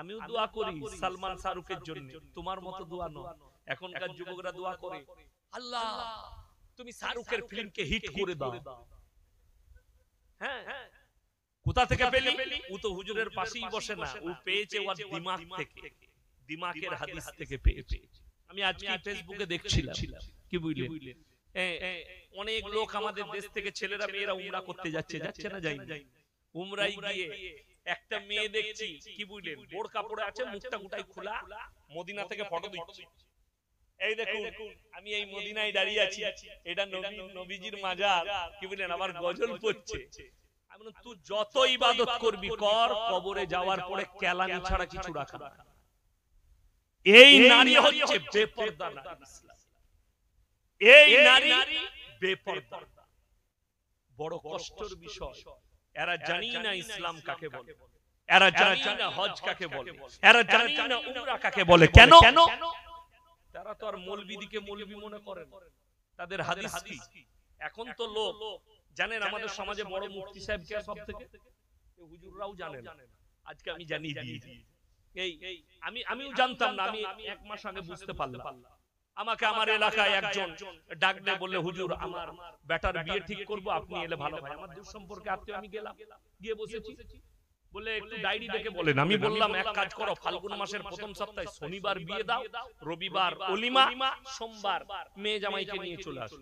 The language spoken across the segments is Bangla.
আমিও দোয়া করি সালমান শাহরুখের জন্য তোমার মতো দোয়া নয় এখনকার যুবকরা দোয়া করে আল্লাহ তুমি শাহরুখের ফিল্মকে হিট করে দাও হ্যাঁ।, হ্যাঁ কোথা থেকে পেলি ও তো হুজুরের পাশেই বসে না ও পেয়েছে ওর দিমাগ থেকে দিমাগের হাদিস থেকে পেয়েছে আমি আজকে ফেসবুকে দেখছিলাম কি বুঝলি অনেক লোক আমাদের দেশ থেকে ছেলেরা মেয়েরা উমরা করতে যাচ্ছে যাচ্ছে না যাই উমরাই গিয়ে একটা মেয়ে দেখছি কি বুঝলেন বোরকা পরে আছে মুখটা গুটাই খোলা মদিনা থেকে ফটো দিচ্ছি এই দেখুন আমি এই মদিনায় দাঁড়িয়ে আছি এটা নবীজির মাজার কি বুঝলেন আমার গজল পড়ছে তুই যত ইবাদত করবি কর কবরে যাওয়ার পরে কেলানি ছাড়া কিছু রাখা এই নারী হচ্ছে বেপরদা এই নারী বেপরদা বড় কষ্টের বিষয় এরা জানি না ইসলাম কাকে বলে এরা জানি না হজ কাকে বলে এরা জানি না উমরা কাকে বলে কেন কেন তারা তো আর মৌলবিদিকে মৌলবি মনে করে না তাদের হাদিস কি এখন তো লোক জানেন আমাদের সমাজে বড় মুফতি সাহেব কে সব থেকে হুজুররাও জানেন আজকে আমি জানিয়ে দিয়েছি এই আমি আমিও জানতাম না আমি এক মাস আগে বুঝতে পারলাম আমাকে আমার এলাকায় একজন ডাক দিয়ে বললে হুজুর আমার বেটার বিয়ে ঠিক করব আপনি এলে ভালো হয় আমার দূর সম্পর্কে আত্মীয় আমি গেলাম গিয়ে বসেছি বলে একটু ডাইরি দেখে বলেন আমি বললাম এক কাজ করো ফাল্গুন মাসের প্রথম সপ্তাহে শনিবার বিয়ে দাও রবিবার অলিমা সোমবার মেয়ে জামাইকে নিয়ে চলে আসো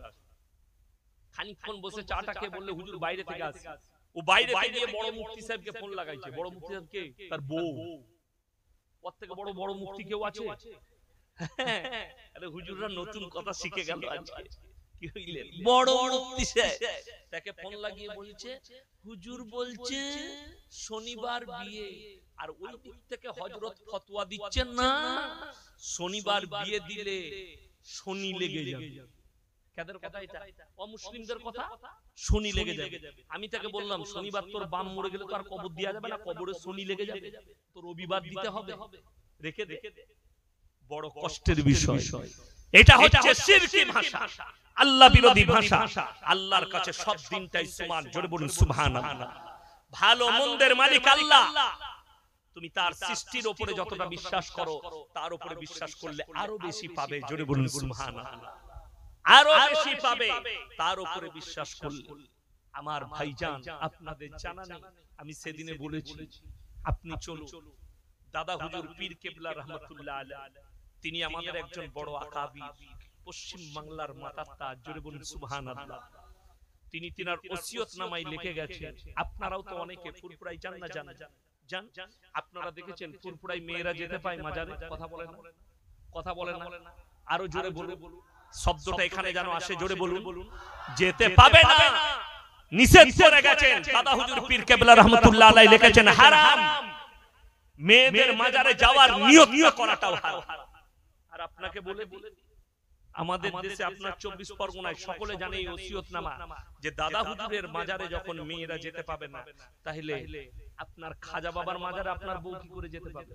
খানিকক্ষণ বসে চাটা খেয়ে বললে হুজুর বাইরে থেকে আসি ও বাইরে থেকে বড় মুফতি সাহেবকে ফোন লাগাইছে বড় মুফতি সাহেবকে তার বউ ওর থেকে বড় বড় মুফতি কেউ আছে আরে হুজুররা নতুন কথা শিখে গেল আজকে কি হইলেন বড় মুক্তি তাকে ফোন লাগিয়ে বলছে হুজুর বলছে শনিবার বিয়ে আর ওই দিক থেকে হজরত ফতোয়া দিচ্ছেন না শনিবার বিয়ে দিলে শনি লেগে যাবে কাদের কথা এটা অমুসলিমদের কথা শনি লেগে যাবে আমি তাকে বললাম শনিবার তোর বাম মরে গেলে তো আর কবর দেওয়া যাবে না কবরে শনি লেগে যাবে তো রবিবার দিতে হবে রেখে দে বড় কষ্টের বিষয় এটা হচ্ছে শিরকি ভাষা আল্লাহ বিরোধী ভাষা আল্লাহর কাছে সব দিনটাই সমান জোরে বলুন সুবহানাল্লাহ ভালো মন্দের মালিক আল্লাহ তুমি তার সৃষ্টির উপরে যতটা বিশ্বাস করো তার উপরে বিশ্বাস করলে আরো বেশি পাবে জোরে বলুন সুবহানাল্লাহ আরো বেশি পাবে তার উপরে বিশ্বাস করলে আমার ভাইজান আপনাদের জানা আমি সেদিনে বলেছি আপনি চলো দাদা হুজুর পীর কেবলা রহমাতুল্লাহ আলাইহি তিনি আমাদের একজন বড় আকাবি পশ্চিম বাংলার মাতাত্তা তাজ সুবহান আল্লাহ তিনি তিনার ওসিয়ত নামাই লিখে গেছে আপনারাও তো অনেকে ফুরফুরাই জান না জানা যান আপনারা দেখেছেন ফুরফুরাই মেয়েরা যেতে পায় মাজারে কথা বলে না কথা বলে না আরো জোরে বলুন শব্দটা এখানে যেন আসে জোরে বলুন যেতে পাবে না নিষেধ করে গেছেন দাদা হুজুর পীর কেবলা রহমাতুল্লাহ আলাইহি লিখেছেন হারাম মেয়েদের মাজারে যাওয়ার নিয়ত করাটাও হারাম আর আপনাকে বলে আমাদের দেশে আপনার চব্বিশ পরগনায় সকলে জানে ওসিয়ত নামা যে দাদা হুজুরের মাজারে যখন মেয়েরা যেতে পাবে না তাহলে আপনার খাজা বাবার মাজারে আপনার বউ কি করে যেতে পারবে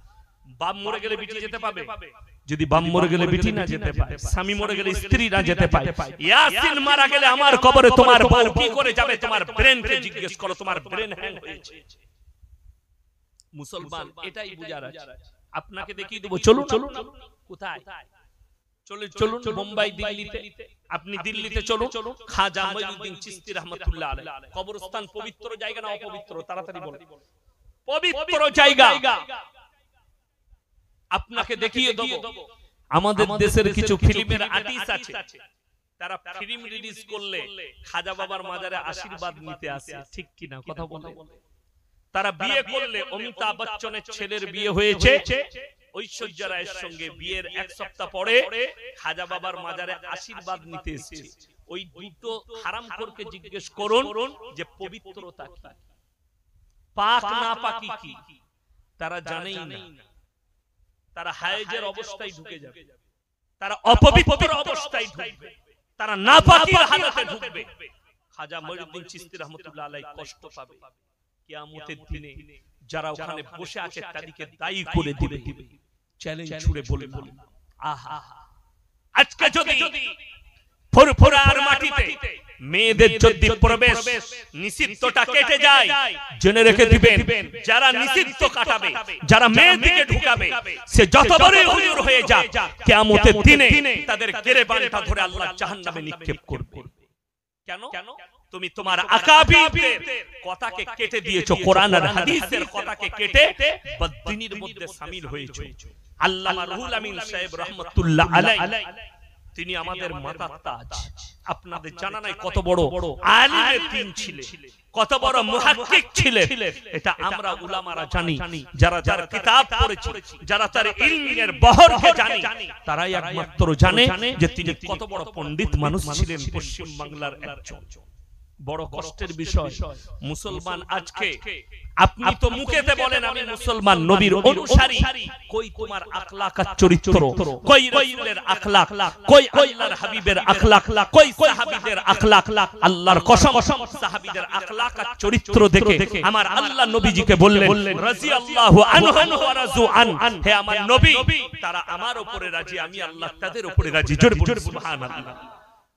মরে গেলে বিটি যেতে পাবে যদি বাম মরে গেলে বিটি না যেতে স্বামী মরে গেলে স্ত্রী না যেতে ইয়াসিন মারা গেলে আমার কবরে তোমার কি করে যাবে তোমার জিজ্ঞেস করো তোমার ব্রেন হ্যাং হয়েছে মুসলমান এটাই বুঝার আছে আপনাকে দেখিয়ে দেবো চলুন চলুন কোথায় চলে চলুন মুম্বাই দিল্লিতে আপনি দিল্লিতে চলো খাজা মঈনুদ্দিন চিশতি রহমাতুল্লাহ কবরস্থান পবিত্র জায়গা না অপবিত্র তাড়াতাড়ি বলুন পবিত্র জায়গা আপনাকে দেখিয়ে দেব আমাদের দেশের কিছু ফিল্মের আর্টিস্ট আছে তারা ফিল্ম রিলিজ করলে খাজা বাবার মাজারে আশীর্বাদ নিতে আসে ঠিক কি না কথা বলে তারা বিয়ে করলে অমিতাভ বচ্চনের ছেলের বিয়ে হয়েছে ঐশ্বর্য রায়ের সঙ্গে বিয়ের এক সপ্তাহ পরে খাজা বাবার মাজারে আশীর্বাদ নিতে এসেছে ওই দুটো হারাম করকে জিজ্ঞেস করুন যে পবিত্রতা কি পাক না পাকি কি তারা জানেই না তারা হায়েজের অবস্থায় ঢুকে যাবে তারা অপবিত্র অবস্থায় ঢুকবে তারা নাপাকের হালতে ঢুকবে খাজা মঈনুদ্দিন চিশতি রাহমাতুল্লাহ আলাইহি কষ্ট পাবে কিয়ামতের দিনে যারা ওখানে বসে আছে তাদেরকে দায়ী করে দিবে চ্যালেঞ্জ ছুড়ে বলে বলে আহা আজকে যদি মেয়েদের যদি প্রবেশ নিষিদ্ধটা কেটে যায় জেনে রেখে দিবেন যারা নিষিদ্ধ কাটাবে যারা মেয়ের দিকে ঢুকাবে সে হুজুর হয়ে যায় দিনে তাদের ধরে আল্লাহ নিক্ষেপ করবে কেন কেন তুমি তোমার আকাবিদের কথাকে কেটে দিয়েছো কোরআন আর হাদিসের কথাকে কেটে বদ্দিনীর মধ্যে সামিল হয়েছো আল্লাহ রুহুল আমিন সাহেব রহমতুল্লাহ আলাইহি তিনি আমাদের মাতার তাজ আপনাদের জানা নাই কত বড় আলিমে তিন ছিলেন কত বড় মুহাক্কিক ছিলেন এটা আমরা উলামারা জানি যারা যারা কিতাব পড়েছে যারা তার ইলমের বহরকে জানি তারাই একমাত্র জানে যে তিনি কত বড় পণ্ডিত মানুষ ছিলেন পশ্চিম বাংলার একজন বড় কষ্টের বিষয় মুসলমান আজকে আপনি তো মুখেতে বলেন আমি মুসলমান নবীর অনুসারী কই তোমার আখলাক আর চরিত্র কই রাসূলের আখলাক কই আল্লাহর হাবিবের আখলাক কই সাহাবীদের আখলাক আল্লাহর কসম সাহাবীদের আখলাক আর চরিত্র দেখে আমার আল্লাহ নবীজিকে বললেন রাদিয়াল্লাহু আনহু ওয়া রাজু আন হে আমার নবী তারা আমার উপরে রাজি আমি আল্লাহ তাদের উপরে রাজি জোরে সুবহানাল্লাহ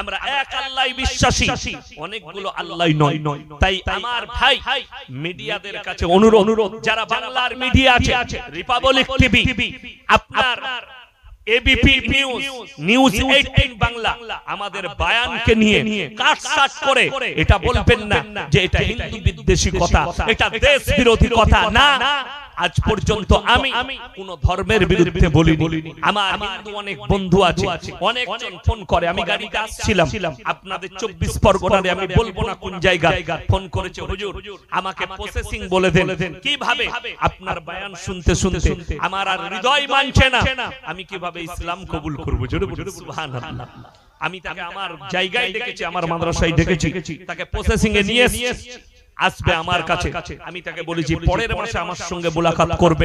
আমরা এক আল্লাহ বিশ্বাসী অনেকগুলো আল্লাহ নয় নয় তাই আমার ভাই মিডিয়াদের কাছে অনুরোধ অনুরোধ যারা বাংলার মিডিয়া আছে রিপাবলিক টিভি আপনার নিউজ নিউজ বাংলা আমাদের নিয়ে করে এটা বলবেন না যে এটা হিন্দু বিদ্বেষী কথা এটা দেশ বিরোধী কথা না আজ পর্যন্ত আমি কোন ধর্মের বিরুদ্ধে বলি আমার হিন্দু অনেক বন্ধু আছে অনেকজন ফোন করে আমি গাড়িতে আসছিলাম আপনাদের চব্বিশ পরগনারে আমি বলবো না কোন জায়গায় ফোন করেছে হুজুর আমাকে প্রসেসিং বলে দেন কিভাবে আপনার বয়ান শুনতে শুনতে আমার আর হৃদয় মানছে না আমি কিভাবে ইসলাম কবুল করব জোরে সুবহানাল্লাহ আমি তাকে আমার জায়গায় দেখেছি আমার মাদ্রাসায় দেখেছি তাকে প্রসেসিং এ নিয়ে আসবে আমার কাছে আমি তাকে বলেছি পরের মাসে আমার সঙ্গে মোলাকাত করবে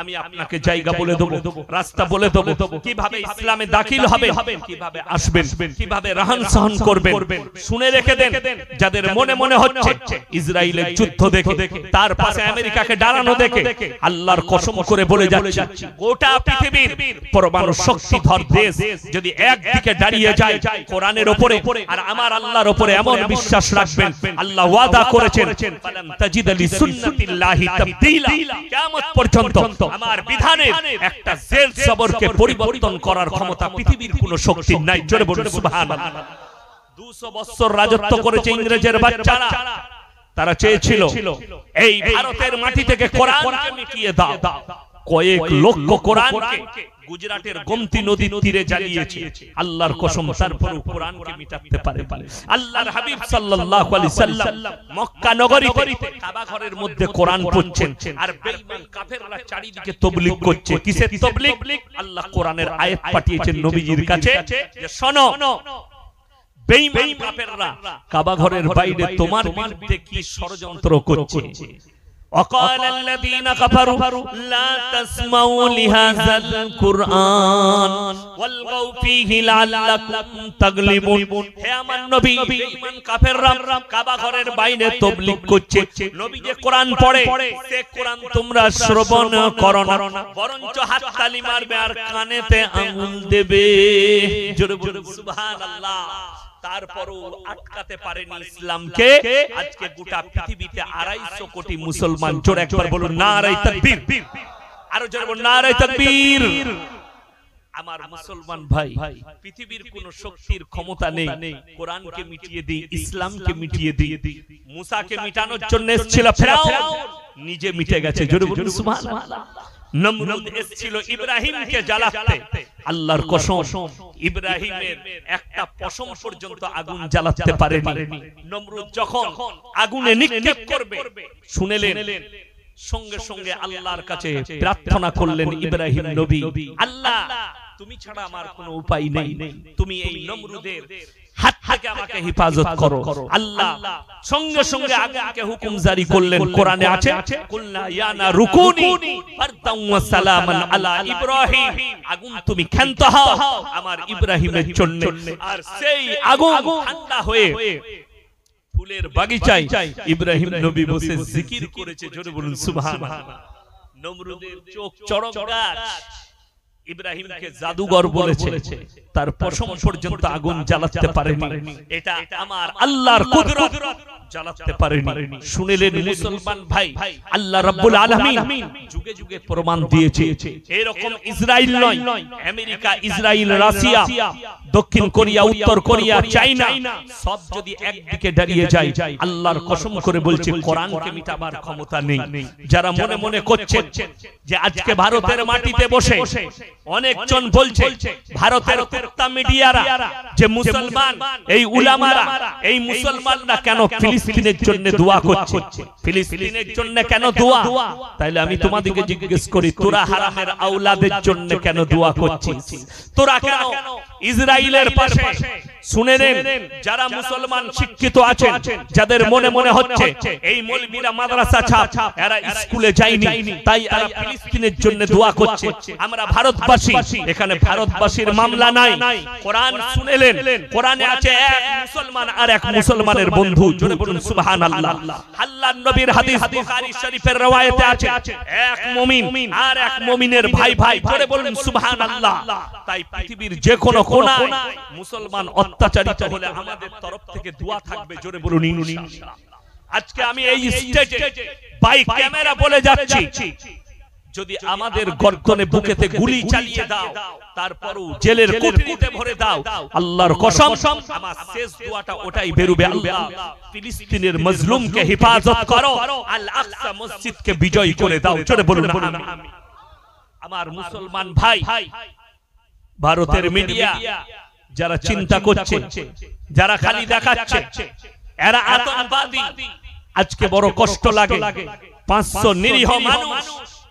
আমি আপনাকে জায়গা বলে দেবো রাস্তা বলে দেবো কিভাবে ইসলামে দাখিল হবে কিভাবে আসবেন কিভাবে রাহান সাহান করবে শুনে রেখে দেন যাদের মনে মনে হচ্ছে ইসরায়েলের যুদ্ধ দেখে দেখে তার পাশে আমেরিকাকে দাঁড়ানো দেখে আল্লাহর কসম করে বলে যাচ্ছি গোটা পৃথিবীর পরমাণু শক্তিধর দেশ যদি একদিকে দাঁড়িয়ে যায় কোরআনের ওপরে আর আমার আল্লাহর ওপরে এমন বিশ্বাস রাখবেন আল্লাহ ওয়াদা করেছেন করেছেন তাজিদ সুন্নাতিল্লাহি তাবদীলা কিয়ামত পর্যন্ত আমার একটা জেল সবরকে পরিবর্তন করার ক্ষমতা পৃথিবীর শক্তি নাই জোরে বলুন সুবহানাল্লাহ 200 বছর রাজত্ব করেছে ইংরেজের বাচ্চারা তারা চেয়েছিল এই ভারতের মাটি থেকে কোরআনকে মিটিয়ে দাও কয়েক লক্ষ কোরআনকে গুজরাটের গোমতী নদীর তীরে জ্বালিয়েছে আল্লাহর কসম তারপর কোরআনকে মিটাতে পারে পারে আল্লাহর হাবিব সাল্লাল্লাহু আলাইহি সাল্লাম মক্কা নগরীতে কাবা ঘরের মধ্যে কোরআন পড়ছেন আর বেঈমান কাফেররা চারিদিকে তাবলীগ করছে কিসের তাবলীগ আল্লাহ কোরআনের আয়াত পাঠিয়েছেন নবীজির কাছে যে শোনো বেঈমান কাফেররা কাবা ঘরের বাইরে তোমার বিরুদ্ধে কি ষড়যন্ত্র করছে وقال الذين كفروا لا تسمعوا لهذا القرآن والغوا فيه لعلكم تغلبون হে আমার নবী ঈমান কাফেররা কাবা ঘরের বাইরে তাবলীগ করছে নবী যে কোরআন পড়ে সে কোরআন তোমরা শ্রবণ করো না বরঞ্চ হাত তালি মারবে আর কানেতে আঙ্গুল দেবে জোরে সুবহানাল্লাহ তারপরও আটকাতে পারেনি ইসলামকে আজকে গোটা পৃথিবীতে আড়াইশো কোটি মুসলমান একবার বলুন আরো জোরে বলুন আমার মুসলমান ভাই পৃথিবীর কোন শক্তির ক্ষমতা নেই কোরআনকে মিটিয়ে দিই ইসলামকে মিটিয়ে দিই মুসাকে মিটানোর জন্য এসেছিল নিজে মিটে গেছে জোরে বলুন সুবহানাল্লাহ নমরুদ এসেছিল ইব্রাহিমকে জ্বালাতে আল্লাহর কসম ইব্রাহিমের একটা পশম পর্যন্ত আগুন জ্বালাতে পারেনি নমরুদ যখন আগুনে নিক্ষেপ করবে শুনেলেন সঙ্গে সঙ্গে আল্লাহর কাছে প্রার্থনা করলেন ইব্রাহিম নবী আল্লাহ তুমি ছাড়া আমার কোনো উপায় নেই তুমি এই নমরুদের হাত আমাকে হেফাজত করো আল্লাহ সঙ্গে সঙ্গে আগে হুকুম জারি করলেন কোরআনে আছে ফুলের বাগিচায় ইব্রাহিম নবী বসে জিকির করেছে ইব্রাহিমকে জাদুঘর বলেছে তার পশম পর্যন্ত আগুন জ্বালাতে পারেনি এটা আমার আল্লাহর কুদরত জ্বালাতে পারেনি শুনেলেন মুসলমান ভাই আল্লাহ রাব্বুল আলামিন যুগে যুগে প্রমাণ দিয়েছে এরকম ইসরায়েল নয় আমেরিকা ইসরায়েল রাশিয়া দক্ষিণ কোরিয়া উত্তর কোরিয়া চাইনা সব যদি একদিকে দাঁড়িয়ে যায় আল্লাহর কসম করে বলছে কোরআনকে মিটাবার ক্ষমতা নেই যারা মনে মনে করছে যে আজকে ভারতের মাটিতে বসে অনেকজন বলছে ভারতের হত্যা মিডিয়ারা যে মুসলমান এই উলামারা এই মুসলমানরা কেন ফিলিস্তিনের জন্য দোয়া করছে ফিলিস্তিনের জন্য কেন দোয়া তাইলে আমি তোমাদেরকে জিজ্ঞেস করি তোরা হারামের আওলাদের জন্য কেন দোয়া করছিস তোরা কেন ইসরায়েলের পাশে শুনে নেন যারা মুসলমান শিক্ষিত আছেন যাদের মনে মনে হচ্ছে এই মলবিরা মাদ্রাসা ছাড়া এরা স্কুলে যায়নি তাই এরা ফিলিস্তিনের জন্য দোয়া করছে আমরা ভারতবাসী এখানে ভারতবাসীর মামলা নাই কোরআন শুনেলেন কোরআনে আছে এক মুসলমান আর এক মুসলমানের বন্ধু জোরে বলুন সুবহানাল্লাহ আল্লাহ নবীর হাদিস বুখারী শরীফের রওয়ায়েতে আছে এক মুমিন আর এক মুমিনের ভাই ভাই জোরে বলুন সুবহানাল্লাহ তাই পৃথিবীর যে কোনো কোনায় মুসলমান অত্যাচারিত হলে আমাদের তরফ থেকে দোয়া থাকবে জোরে বলুন আজকে আমি এই ক্যামেরা বলে যাচ্ছি যদি আমাদের গর্দনে বুকেতে গুলি চালিয়ে দাও তারপরও জেলের ভরে দাও আল্লাহর কসম আমার শেষ দোয়াটা ওটাই বেরুবে আল্লাহ ফিলিস্তিনের মজলুমকে হেফাজত করো আল আকসা মসজিদকে বিজয় করে দাও চলে বলুন আমার মুসলমান ভাই ভারতের মিডিয়া যারা চিন্তা করছে যারা খালি দেখাচ্ছে এরা আতঙ্কবাদী আজকে বড় কষ্ট লাগে পাঁচশো নিরীহ মানুষ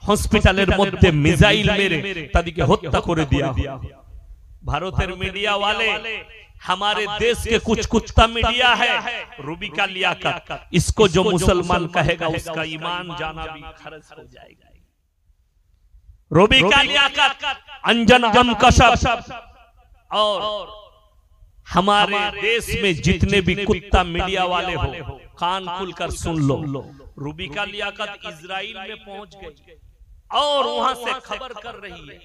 হসপিটালের মধ্যে মিজাইল মেরে তাদেরকে হত্যা করে দিয়া ভারতের মিডিয়া ওয়ালে हमारे देश के कुछ कुत्ता मीडिया है रूबी का लिया का इसको जो मुसलमान कहेगा उसका ईमान जाना भी खर्च हो जाएगा रूबी का लिया अंजन गम कशब और, हमारे, देश, देश में जितने, जितने भी कुत्ता, मीडिया वाले हो कान खुल कर सुन लो, लो। रूबिका लियाकत इसराइल में पहुंच गई और वहां से खबर कर रही है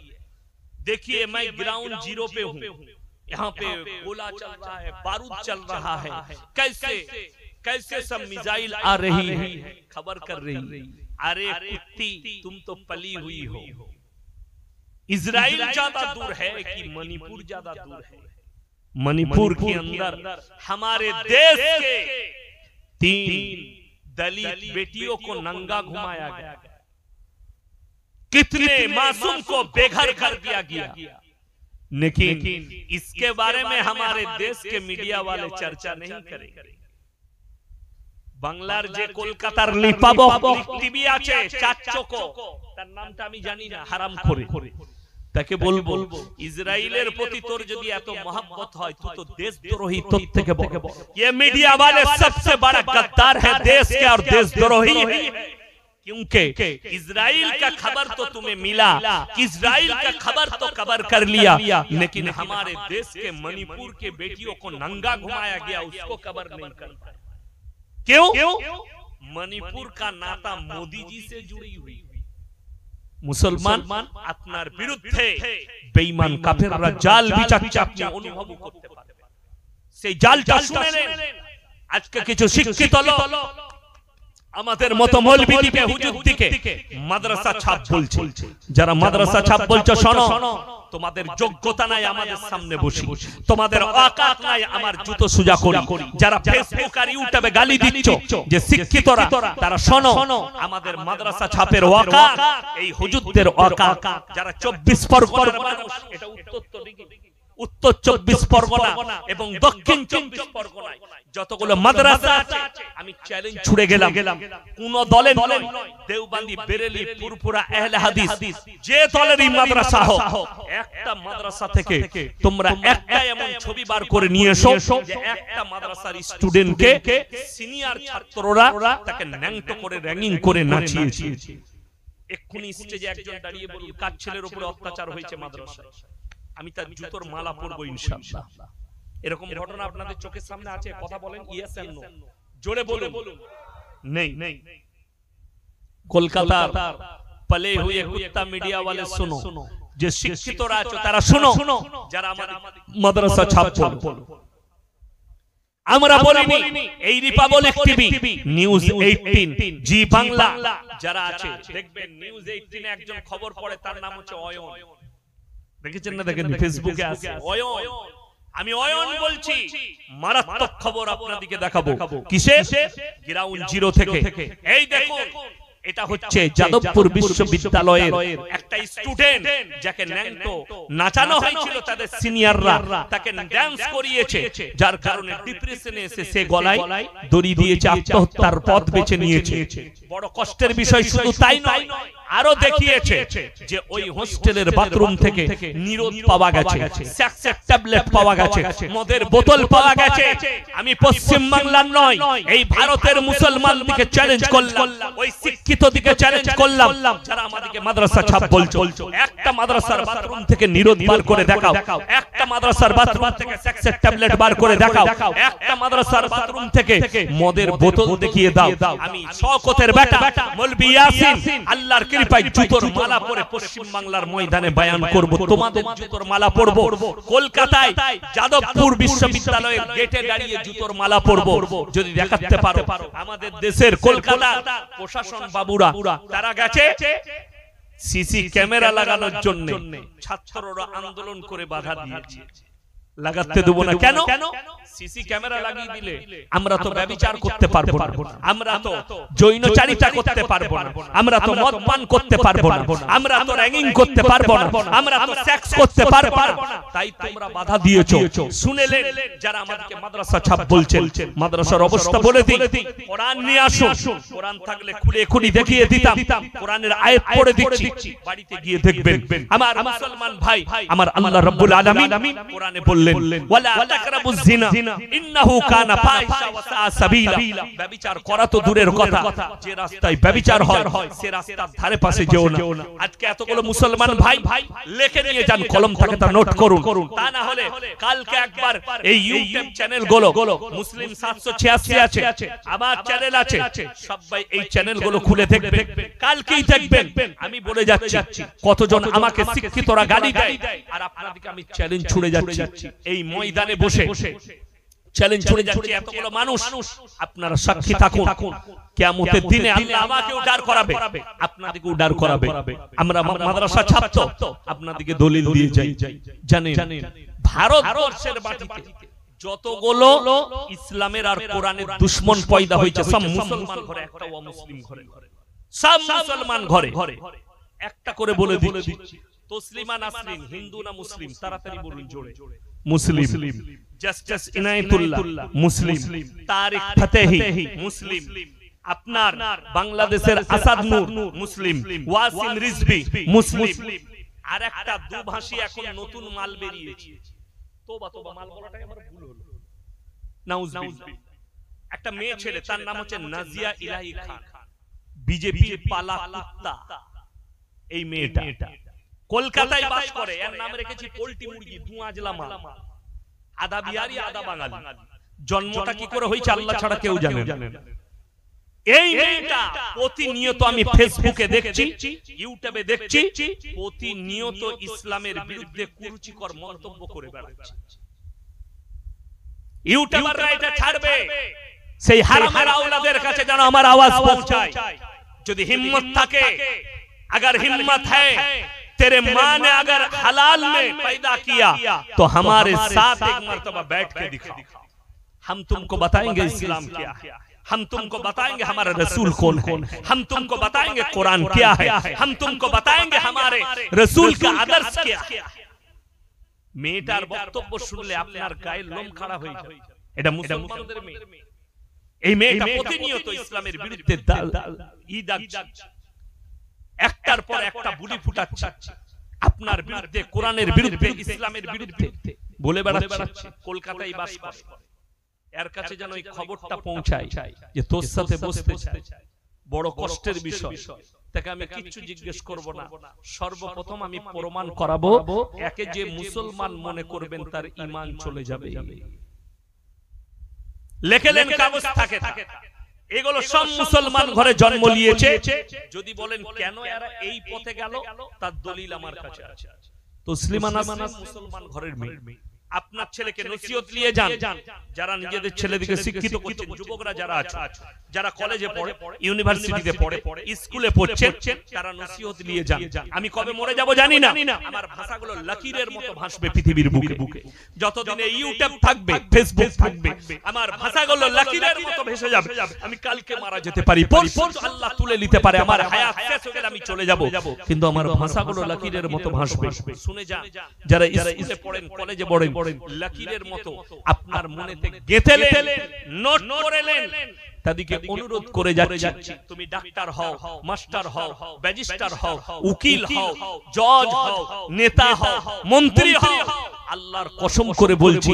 देखिए मैं ग्राउंड जीरो पे हूँ यहाँ पे गोला चल रहा है बारूद चल रहा है कैसे कैसे सब मिसाइल आ रही है खबर कर रही है अरे कुत्ती तुम तो पली हुई हो इसराइल ज्यादा दूर है कि मणिपुर ज्यादा दूर है मणिपुर के अंदर हमारे देश के तीन दलित बेटियों को नंगा घुमाया गया कितने मासूम को बेघर कर दिया गया लेकिन इसके बारे में हमारे देश के मीडिया वाले चर्चा नहीं करेंगे বাংলার যে কলকাতার লিপাবক টিভি আছে চাচ্চকো তার নামটা আমি জানি না হারাম করে তাকে বলবো ইসরায়েলের প্রতি তোর যদি এত मोहब्बत হয় তুই তো দেশদ্রোহী তোর থেকে বড় ये मीडिया वाले सबसे बड़ा गद्दार है देश के और देशद्रोही है क्योंकि इसराइल का खबर तो तुम्हें मिला इसराइल का खबर तो कबर कर लिया लेकिन हमारे देश के मणिपुर के बेटियों को नंगा घुमाया गया उसको कबर नहीं कर पाया क्यों मणिपुर का नाता मोदी जी से जुड़ी हुई মুসলমান আপনার বিরুদ্ধে বেঈমান কাফেররা জাল বিচাচ্ছে আপনি অনুভব করতে পারবেন সেই জালটা শুনে নেন আজকে কিছু শিক্ষিত লোক আমাদের মতো দিকে হুজুর দিকে মাদ্রাসা ছাপ বলছে যারা মাদ্রাসা ছাপ বলছে শোনো তোমাদের যোগ্যতা নাই আমাদের সামনে বসি তোমাদের অকাত নাই আমার জুতো সুজা করি যারা ফেসবুক আর ইউটিউবে গালি দিচ্ছ যে শিক্ষিতরা তারা শোনো আমাদের মাদ্রাসা ছাপের ওয়াকা এই হুজুরদের ওয়াকা যারা 24 পর পর এটা উত্তর তো উত্তর চব্বিশ পরগনা এবং দক্ষিণ চব্বিশ পরগনায় যতগুলো মাদ্রাসা আছে আমি চ্যালেঞ্জ ছুড়ে গেলাম গেলাম কোন দলে দেওবান্দি বেরেলি পুরপুরা এহলে হাদিস যে দলের এই মাদ্রাসা হোক একটা মাদ্রাসা থেকে তোমরা একটা এমন ছবি বার করে নিয়ে এসো যে একটা মাদ্রাসার স্টুডেন্টকে সিনিয়র ছাত্ররা তাকে ন্যাংট করে র্যাঙ্গিং করে নাচিয়েছে এক্ষুনি স্টেজে একজন দাঁড়িয়ে বলুন কাজ ছেলের উপরে অত্যাচার হয়েছে মাদ্রাসায় আমি তার জুতোর মালা পরবো ইনশাআল্লাহ এরকম ঘটনা আপনাদের চোখের সামনে আছে কথা বলেন ইয়েস এন্ড নো জোরে বলে বলুন নেই নেই কলকাতার পলে হুয়ে কুত্তা মিডিয়া ওয়ালে শুনো যে শিক্ষিত আছো তারা শুনো যারা আমাদের মাদ্রাসা ছাপ ছাপছো আমরা বলিনি এই Republic TV news 18 Zee Bangla যারা আছে দেখবেন নিউজ 18 এ একজন খবর পড়ে তার নাম হচ্ছে অয়ন দেখেছেন না দেখেন ফেসবুকে আছে অয়ন আমি অয়ন বলছি মারাত্মক খবর আপনাদেরকে দেখাবো কিসে গ্রাউন্ড জিরো থেকে এই দেখো এটা হচ্ছে যাদবপুর বিশ্ববিদ্যালয়ের একটা স্টুডেন্ট যাকে ন্যাংটো নাচানো হয়েছিল তাদের সিনিয়ররা তাকে ড্যান্স করিয়েছে যার কারণে ডিপ্রেশনে এসে সে গলায় দড়ি দিয়েছে আত্মহত্যার পথ বেছে নিয়েছে বড় কষ্টের বিষয় শুধু তাই নয় আরো দেখিয়েছে যে ওই হোস্টেলের বাথরুম থেকে নিরোধ পাওয়া গেছে স্যাক্সের ট্যাবলেট পাওয়া গেছে মদের বোতল পাওয়া গেছে আমি পশ্চিম বাংলার নয় এই ভারতের মুসলমান দিকে চ্যালেঞ্জ করলাম ওই শিক্ষিত শিক্ষিত দিকে চ্যালেঞ্জ করলাম যারা আমাদেরকে মাদ্রাসা ছাপ বলছো একটা মাদ্রাসার বাথরুম থেকে নিরোধ বার করে দেখাও একটা মাদ্রাসার বাথরুম থেকে সেক্সের ট্যাবলেট বার করে দেখাও একটা মাদ্রাসার বাথরুম থেকে মদের বোতল দেখিয়ে দাও আমি শওকতের বেটা ইয়াসিন আল্লাহর কৃপায় জুতোর মালা পরে পশ্চিম বাংলার ময়দানে বায়ান করব তোমাদের জুতোর মালা পরব কলকাতায় যাদবপুর বিশ্ববিদ্যালয়ের গেটে দাঁড়িয়ে জুতোর মালা পরব যদি দেখাতে পারো আমাদের দেশের কলকাতা প্রশাসন বা বাবুরা তারা গেছে সিসি ক্যামেরা লাগানোর জন্য ছাত্ররা আন্দোলন করে বাধা দিয়েছে লাগাতে দেবো না কেন কেন সিসি ক্যামেরা লাগিয়ে দিলে আমরা তো ব্যবচার করতে পারবো না আমরা তো জৈনচারিতা করতে পারবো না আমরা তো মদ পান করতে পারবো না আমরা তো র্যাগিং করতে পারবো না আমরা তো সেক্স করতে পারবো না তাই তোমরা বাধা দিয়েছো শুনেলে যারা আমাদেরকে মাদ্রাসা ছাপ বলছেন মাদ্রাসার অবস্থা বলে দিই কোরআন নিয়ে আসো কোরআন থাকলে খুলে এখনি দেখিয়ে দিতাম কোরআনের আয়াত পড়ে দিচ্ছি বাড়িতে গিয়ে দেখবেন আমার মুসলমান ভাই আমার আল্লাহ রাব্বুল আলামিন কোরআনে বললেন করা তো দূরের কথা যে রাস্তায় হয় সে রাস্তার ধারে পাশে যেও না আজকে এতগুলো মুসলমান ভাই ভাই নিয়ে যান কলম থাকে তা নোট করুন তা না হলে কালকে একবার এই ইউটিউব চ্যানেল গুলো মুসলিম আছে আমার চ্যানেল আছে সবাই এই চ্যানেল গুলো খুলে কালকেই দেখবেন আমি বলে যাচ্ছি কতজন আমাকে শিক্ষিতরা গালি দেয় আর আপনাদেরকে আমি চ্যালেঞ্জ ছুড়ে যাচ্ছি এই ময়দানে বসে চ্যালেঞ্জ চলে যাচ্ছে এতগুলো মানুষ আপনারা সাক্ষী থাকুন দিনে আমাকেও ডার করাবে আপনাদেরকেও ডার করাবে আমরা মাদ্রাসা ছাত্র আপনাদেরকে দলিল দিয়ে যাই ভারতবর্ষের মাটিতে যতগুলো ইসলামের আর কোরআনের দুশ্মন পয়দা হয়েছে সব মুসলমান ঘরে একটা অমুসলিম ঘরে সব মুসলমান ঘরে একটা করে বলে দিচ্ছি তসলিমা নাসরিন হিন্দু না মুসলিম তাড়াতাড়ি বলুন জোরে মুসলিম জাস্টিস ইনায়তুল্লাহ মুসলিম তারিক ফতেহি মুসলিম আপনার বাংলাদেশের আসাদ নূর মুসলিম ওয়াসিম রিজভী মুসলিম আর একটা দুভাষী এখন নতুন মাল বেরিয়েছে তোবা তোবা মাল বলাটাই আমার ভুল হলো নাউজবিল্লাহ একটা মেয়ে ছেলে তার নাম হচ্ছে নাজিয়া ইলাহি খান বিজেপির পালা কুত্তা এই মেয়েটা কলকাতায় বাস করে এর নাম রেখেছি পোল্টি মুরগি দুয়াজলা মা আদা বিহারি আদা বাঙালি জন্মটা কি করে হয়েছে আল্লাহ ছাড়া কেউ জানে এই মেয়েটা প্রতিনিয়ত আমি ফেসবুকে দেখছি ইউটিউবে দেখছি প্রতিনিয়ত ইসলামের বিরুদ্ধে কুরুচিকর মন্তব্য করে বেড়াচ্ছে ইউটিউবাররা এটা ছাড়বে সেই হারামের আওলাদের কাছে যেন আমার আওয়াজ পৌঁছায় যদি হিম্মত থাকে अगर হিম্মত है तेरे माँ ने अगर हलाल में पैदा किया तो, तो हमारे साथ एक मरतबा बैठ के दिखा हम तुमको बताएंगे इस्लाम क्या है हम तुमको बताएंगे हमारा रसूल कौन कौन है हम तुमको बताएंगे कुरान क्या है हम तुमको बताएंगे हमारे रसूल का आदर्श क्या है মেয়েটার বক্তব্য শুনলে আপনার গায়ে লোম খাড়া হয়ে যাবে এটা মুসলমানদের মেয়ে এই মেয়েটা প্রতিনিয়ত ইসলামের বিরুদ্ধে ঈদ একটার পর একটা বুলি ফুটাচ্ছে আপনার বিরুদ্ধে কোরআনের বিরুদ্ধে ইসলামের বিরুদ্ধে বলে বেড়াচ্ছে কলকাতায় বাস করে এর কাছে যেন এই খবরটা পৌঁছায় যে তোর সাথে বসতে চায় বড় কষ্টের বিষয় তাকে আমি কিছু জিজ্ঞেস করব না সর্বপ্রথম আমি প্রমাণ করাবো একে যে মুসলমান মনে করবেন তার ইমান চলে যাবে লেখেলেন কাগজ থাকে থাকে এগুলো সব মুসলমান ঘরে জন্ম নিয়েছে যদি বলেন কেন এরা এই পথে গেল তার দলিল আমার কাছে আছে তো মুসলমান ঘরের মেয়ে আপনার ছেলেকে নসিহত নিয়ে যান যারা নিজেদের ছেলেদিকে শিক্ষিত করছেন যুবকরা যারা আছে যারা কলেজে পড়ে ইউনিভার্সিটিতে পড়ে স্কুলে পড়ছেন তারা নসিহত নিয়ে যান আমি কবে মরে যাব জানি না আমার ভাষাগুলো লাকিরের মতো ভাসবে পৃথিবীর বুকে বুকে যতদিন এই ইউটিউব থাকবে ফেসবুক থাকবে আমার ভাষাগুলো লাকিরের মতো ভেসে যাবে আমি কালকে মারা যেতে পারি পরশু আল্লাহ তুলে নিতে পারে আমার হায়াত শেষ হয়ে গেলে আমি চলে যাব কিন্তু আমার ভাষাগুলো লাকিরের মতো ভাসবে শুনে যান যারা স্কুলে পড়েন কলেজে পড়েন পড়েন লাকিরের মতো আপনার মনেতে গেঁথেলেন নোট করেলেন তাদেরকে অনুরোধ করে যাচ্ছি তুমি ডাক্তার হও মাস্টার হও হও উকিল হও জজ হও নেতা হও মন্ত্রী হও আল্লাহর কসম করে বলছি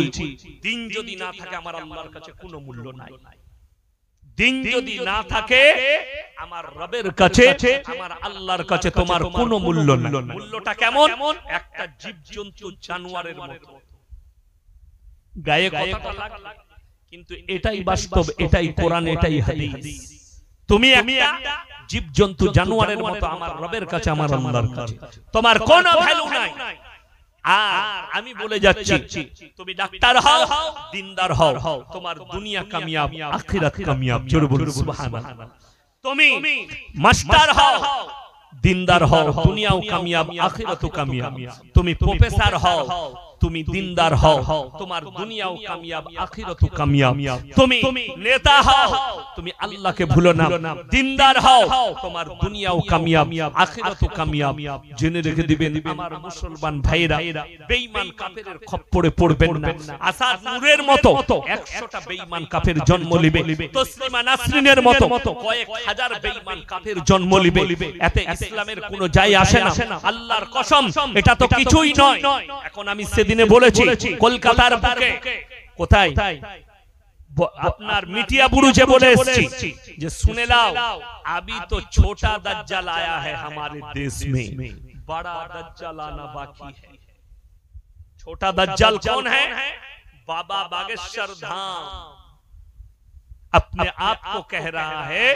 দিন যদি না থাকে আমার আল্লাহর কাছে কোনো মূল্য নাই দিন যদি না থাকে আমার রবের কাছে আমার আল্লাহর কাছে তোমার কোনো মূল্য নাই মূল্যটা কেমন একটা জীবজন্তু জানোয়ারের মতো গায়ে কথাটা লাগলো কিন্তু এটাই বাস্তব এটাই কোরআন এটাই হাদিস তুমি আমি জীবজন্তু জানোয়ারের মতো আমার রবের কাছে আমার আল্লাহর কাছে তোমার কোনো ভ্যালু নাই আর আমি বলে যাচ্ছি তুমি ডাক্তার হও দিনদার হও তোমার দুনিয়া কামিয়াব আখিরাত কামিয়াব জোরে বলুন সুবহানাল্লাহ তুমি মাস্টার হও দিনদার হও দুনিয়াও কামিয়াব আখিরাতও কামিয়াব তুমি প্রফেসর হও তুমি দিনদার হও তোমার দুনিয়াও কামিয়াব আখিরাতও কামিয়াব তুমি নেতা হও তুমি আল্লাহকে ভুলো না দিনদার হও তোমার দুনিয়াও কামিয়াব আখিরাতও কামিয়াব জেনে রেখে দিবেন আমার মুসলমান ভাইরা বেঈমান কাফেরের খপ্পরে পড়বেন না আসাদ নূরের মতো 100টা বেঈমান কাফের জন্ম নেবে তসলিমা নাসরিনের মতো কয়েক হাজার বেঈমান কাফের জন্ম নেবে এতে ইসলামের কোনো যায় আসে না আল্লাহর কসম এটা তো কিছুই নয় এখন আমি সেদিনে বলেছি কলকাতার বুকে কোথায় আপনার মিটিয়া বলে এসেছি যে শুনে আবি তো ছোটা আয়া হ্যায় कौन है बाबा बागेश्वर धाम अपने आप को कह रहा है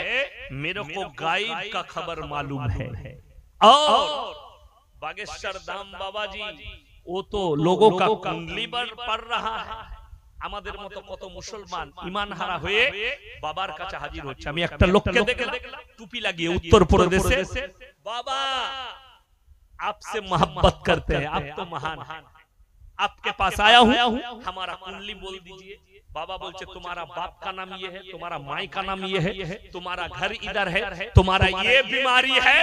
मेरे को गायब का खबर मालूम है और बागेश्वर धाम बाबा जी तो वो तो लोगों का कुंडली पर पड़ रहा है আমাদের মতো কত মুসলমান ইমান হারা হয়ে বাবার কাছে হাজির হচ্ছে আমি একটা লোককে দেখলাম টুপি লাগিয়ে উত্তর প্রদেশে বাবা आपसे मोहब्बत करते हैं आप तो महान आपके पास आया हूं हमारा कुंडली बोल दीजिए बाबा बोलते तुम्हारा बाप का नाम ये है तुम्हारा माई का नाम ये है तुम्हारा घर इधर है तुम्हारा ये बीमारी है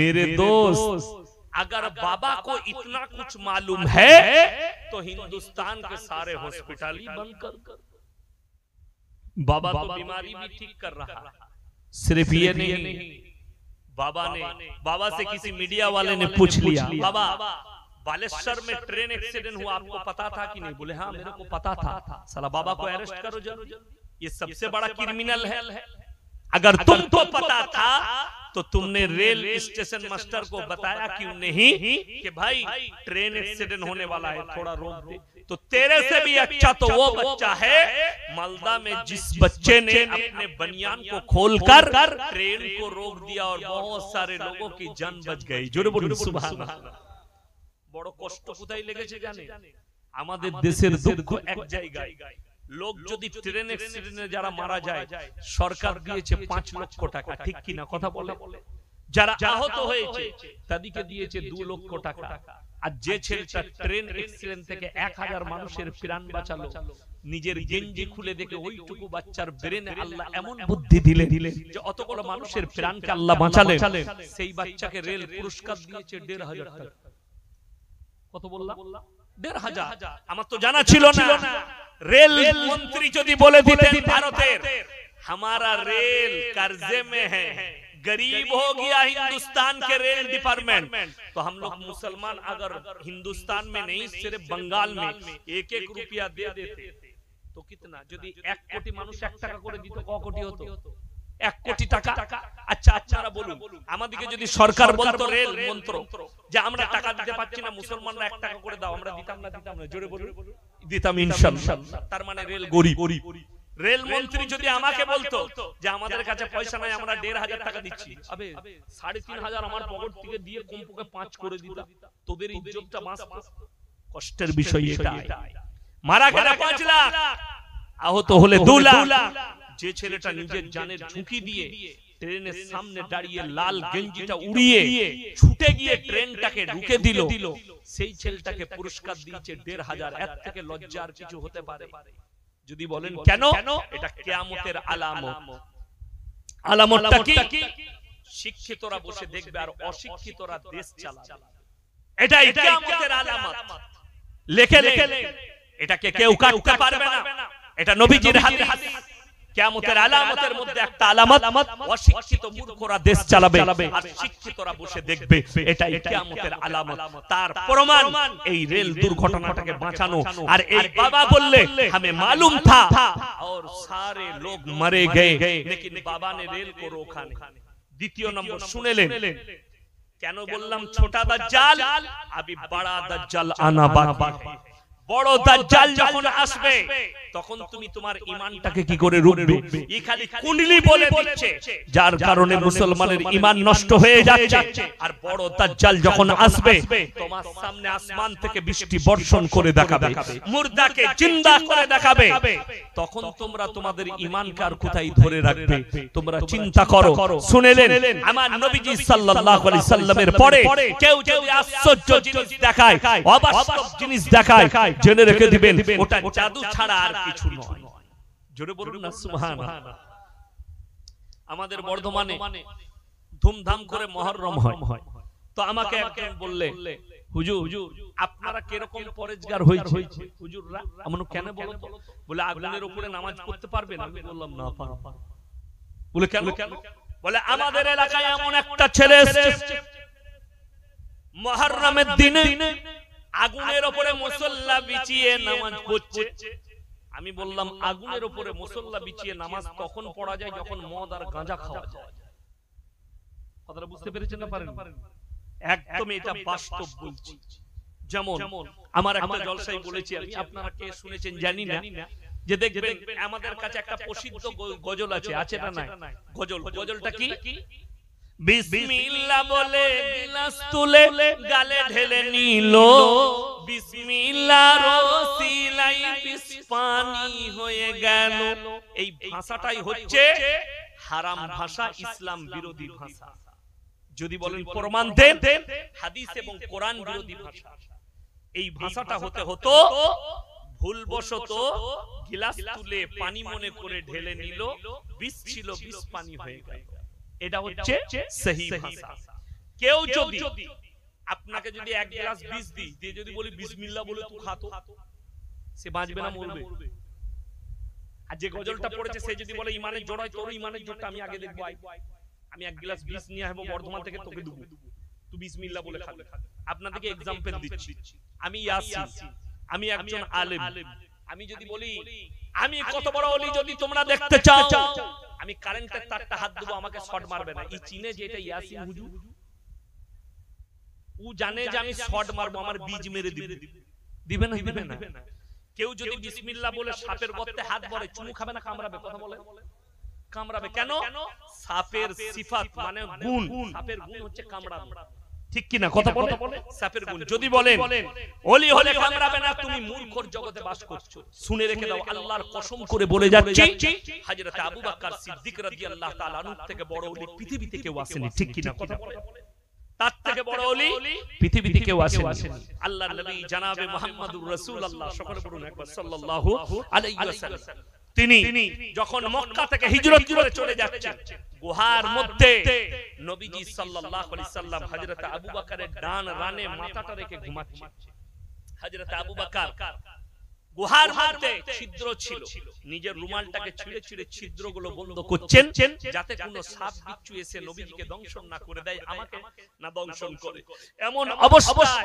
मेरे दोस्त अगर बाबा को इतना कुछ मालूम है तो, तो हिंदुस्तान के सारे हॉस्पिटल ही बंद कर बाबा तो बीमारी भी ठीक कर रहा सिर्फ ये नहीं बाबा ने बाबा से किसी मीडिया वाले ने पूछ लिया बाबा बालेश्वर में ट्रेन एक्सीडेंट हुआ आपको पता था कि नहीं बोले हाँ मेरे को पता था सला बाबा को अरेस्ट करो जरूर ये सबसे बड़ा क्रिमिनल है अगर तुम तो पता था तो, तो तुमने रेल स्टेशन मास्टर को बताया क्यों नहीं कि भाई ट्रेन एक्सीडेंट होने वाला है थोड़ा रोक दे तो, तो तेरे से भी अच्छा तो, अच्छा तो वो बच्चा है मालदा में जिस बच्चे ने अपने बनियान को खोलकर ट्रेन को रोक दिया और बहुत सारे लोगों की जान बच गई जुड़ बुड़ सुबह बड़ो कष्ट कुछ लेके जाने আমাদের দেশের দুঃখ এক লোক যদি ট্রেনে ট্রেনে যারা মারা যায় সরকার দিয়েছে পাঁচ লক্ষ টাকা ঠিক কিনা কথা বলে যারা আহত হয়েছে তাদেরকে দিয়েছে দু লক্ষ টাকা আর যে ছেলেটা ট্রেন এক্সিডেন্ট থেকে এক হাজার মানুষের প্রাণ বাঁচালো নিজের গেঞ্জি খুলে দেখে ওইটুকু বাচ্চার ব্রেনে আল্লাহ এমন বুদ্ধি দিলে দিলে যে অত বড় মানুষের প্রাণকে আল্লাহ বাঁচালে সেই বাচ্চাকে রেল পুরস্কার দিয়েছে দেড় হাজার টাকা কত বললাম দেড় হাজার আমার তো জানা ছিল না রেল মন্ত্রী যদি বলে দিতেন ভারতের हमारा रेल कर्जे में है गरीब हो गया हिंदुस्तान के रेल डिपार्टमेंट तो हम लोग मुसलमान अगर हिंदुस्तान में नहीं सिर्फ बंगाल में एक एक रुपया दे देते तो, तो कितना यदि एक कोटी मानुष एक टाका করে এক কোটি টাকা আচ্ছা আচ্ছা বলুন আমাদেরকে যদি সরকার বলতো রেল মন্ত্র যে আমরা টাকা দিতে পারছি না মুসলমানরা এক টাকা করে দাও আমরা দিতাম না দিতাম না জোরে বলুন দিতাম ইনশাআল্লাহ তার মানে রেল গরিব রেল মন্ত্রী যদি আমাকে বলতো যে আমাদের কাছে পয়সা নাই আমরা দেড় হাজার টাকা দিচ্ছি আবে সাড়ে তিন হাজার আমার পকেট থেকে দিয়ে কমপক্ষে পাঁচ করে দিতাম তোদের ইজ্জতটা বাঁচতো কষ্টের বিষয় এটা মারা গেলে পাঁচ লাখ আহত হলে দু লাখ যে ছেলেটা নিজের জানের ঝুঁকি দিয়ে ট্রেনের সামনে দাঁড়িয়ে লাল গেঞ্জিটা উড়িয়ে ছুটে গিয়ে ট্রেনটাকে ঢুকে দিল সেই ছেলেটাকে পুরস্কার দিয়েছে দেড় হাজার এক থেকে লজ্জার কিছু হতে পারে যদি বলেন কেন এটা কেয়ামতের আলামত আলামতটা কি শিক্ষিতরা বসে দেখবে আর অশিক্ষিতরা দেশ চালাবে এটা কেয়ামতের আলামত লেখে লেখে এটাকে কেউ কাটতে পারবে না এটা নবীজির হাতে হাতে কেমতের আলামতের মধ্যে একটা আলামত অশিক্ষিত মূর্খরা দেশ চালাবে আর শিক্ষিতরা বসে দেখবে এটাই কেমতের আলামত তার প্রমাণ এই রেল দুর্ঘটনাটাকে বাঁচানো আর এই বাবা বললে আমি मालूम था और सारे लोग मरे गए लेकिन बाबा ने रेल को रोका नहीं দ্বিতীয় নম্বর শুনেলেন কেন বললাম ছোটা দাজ্জাল আবি বড়া দাজ্জাল আনা বাকি বড় দাজ্জাল যখন আসবে তখন তুমি তোমার ঈমানটাকে কি করে রুখবে ই খালি কুণ্ডলি বলে দিচ্ছে যার কারণে মুসলমানের ঈমান নষ্ট হয়ে যাচ্ছে আর বড় দাজ্জাল যখন আসবে তোমার সামনে আসমান থেকে বৃষ্টি বর্ষণ করে দেখাবে মুর্দাকে জিন্দা করে দেখাবে তখন তোমরা তোমাদের ঈমানকে আর কোথায় ধরে রাখবে তোমরা চিন্তা করো শুনেলেন আমার নবীজি সাল্লাল্লাহু আলাইহি সাল্লামের পরে কেউ যদি আশ্চর্য জিনিস দেখায় অবাস্তব জিনিস দেখায় জেনে রেখে দিবেন ওটা জাদু ছাড়া আর কিছু নয় জোরে বলুন না সুবহানাল্লাহ আমাদের বর্ধমানে ধুমধাম করে মহরম হয় তো আমাকে একজন বললে হুজুর হুজুর আপনারা কিরকম পরেজগার হয়েছে হুজুররা আমন কেন বলো বলে আগুনের উপরে নামাজ পড়তে পারবেন আমি বললাম না পারব বলে কেন বলে আমাদের এলাকায় এমন একটা ছেলে এসেছে মহরমের দিনে আগুনের ওপরে মুসল্লা বিছিয়ে নামাজ পড়ছে আমি বললাম আগুনের ওপরে মুসল্লা বিছিয়ে নামাজ তখন পড়া যায় যখন মদ আর গাঁজা খাওয়া যায় কথাটা বুঝতে পেরেছেন না পারেন একদম এটা বাস্তব বলছি যেমন আমার একটা জলসাই বলেছি আমি আপনারা কে শুনেছেন জানি না যে দেখবেন আমাদের কাছে একটা প্রসিদ্ধ গজল আছে আছে না নাই গজল গজলটা কি বিসমিল্লা বলে গিলাস তুলে গালে ঢেলে নিল বিসমিল্লার সিলাই বিস পানি হয়ে গেল এই ভাষাটাই হচ্ছে হারাম ভাষা ইসলাম বিরোধী ভাষা যদি বলেন প্রমাণ দেন হাদিস এবং কোরআন বিরোধী ভাষা এই ভাষাটা হতে হতো ভুলবশত গিলাস তুলে পানি মনে করে ঢেলে নিল বিষ ছিল বিষ পানি হয়ে গেল এটা হচ্ছে ভাষা কেউ যদি আপনাকে যদি এক গ্লাস বিষ দিই দিয়ে যদি বলি বিসমিল্লাহ বলে তুই সে বাঁচবে না মরবে আর যে গজলটা পড়েছে সে যদি বলে ইমানের জোর হয় তোর ইমানের জোরটা আমি আগে দেখবো আমি এক গ্লাস বিষ নিয়ে আসবো বর্ধমান থেকে তোকে দেবো তুই বিসমিল্লাহ বলে খাবে আপনাদেরকে এক্সাম্পল দিচ্ছি আমি আমি একজন আলেম আমি যদি বলি আমি কত বড় অলি যদি তোমরা দেখতে চাও আমি কারেন্টের তারটা হাত দেবো আমাকে শর্ট মারবে না এই চিনে যে এটা ইয়াসিন হুজুর ও জানে যে আমি শর্ট মারবো আমার বীজ মেরে দিবে দিবে না দিবে না কেউ যদি বিসমিল্লাহ বলে সাপের গর্তে হাত ভরে চুমু খাবে না কামড়াবে কথা বলে কামড়াবে কেন সাপের সিফাত মানে, মানে গুণ সাপের গুণ হচ্ছে কামড়ানো ঠিক কিনা কথা বলে সাপের গুণ যদি বলেন ওলি হলে কামড়াবে না তুমি মূর্খর জগতে বাস করছো শুনে রেখে দাও আল্লাহর কসম করে বলে যাচ্ছি হযরত আবু বকর সিদ্দিক রাদিয়াল্লাহু তাআলা নূর থেকে বড় ওলি পৃথিবীতে কেউ আসেনি ঠিক কিনা কথা বলে তার থেকে বড় ওলি পৃথিবীতে কেউ আসেনি আল্লাহর নবী জনাবে মুহাম্মদুর রাসূলুল্লাহ সকলে বলুন একবার সাল্লাল্লাহু আলাইহি ওয়াসাল্লাম তিনি যখন মক্কা থেকে হিজরত করে চলে যাচ্ছেন গুহার মধ্যে নবীজি সাল্লাল্লাহু আলাইহি সাল্লাম হযরত আবু বকরের ডান রানে মাথাটা রেখে ঘুমাচ্ছে হযরত আবু বকর গুহার মধ্যে ছিদ্র ছিল নিজের রুমালটাকে ছিড়ে ছিড়ে ছিদ্রগুলো বন্ধ করছেন যাতে কোনো সাপ বিচ্ছু এসে নবীজিকে দংশন না করে দেয় আমাকে না দংশন করে এমন অবস্থায়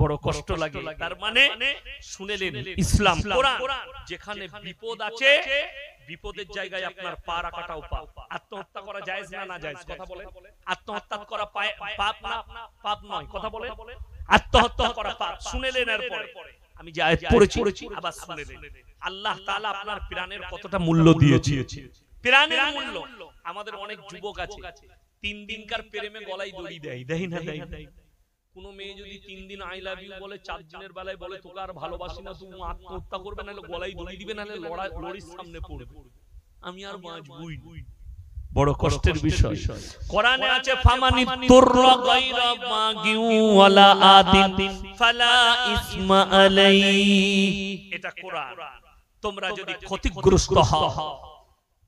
বড় কষ্ট লাগে তার মানে, মানে শুনেলেন ইসলাম কোরআন যেখানে বিপদ আছে বিপদের জায়গায় আপনার পা রাখাটাও পাপ আত্মহত্যা করা জায়েজ না না জায়েজ কথা বলে আত্মহত্যা করা পাপ না পাপ নয় কথা বলে আত্মহত্যা করা পাপ শুনেলেন পরে আমি যে আয়াত পড়েছি আবার শুনেলেন আল্লাহ তাআলা আপনার প্রাণের কতটা মূল্য দিয়েছে প্রাণের মূল্য আমাদের অনেক যুবক আছে তিন দিনকার প্রেমে গলায় দড়ি দেয় দেয় না দেয় কোনো মেয়ে যদি তিন দিন আই লাভ ইউ বলে চার দিনের বেলায় বলে তোকে আর ভালোবাসি না তুমি আত্মহত্যা করবে নাহলে গলায় দড়ি দিবে নাহলে লড়াই লড়ির সামনে পড়বে আমি আর বাঁচবই বড় কষ্টের বিষয় কোরআনে আছে ফামানি তুররা গায়রা মাগিউ ওয়ালা আদিন ফালা ইসমা আলাই এটা কোরআন তোমরা যদি ক্ষতিগ্রস্ত হও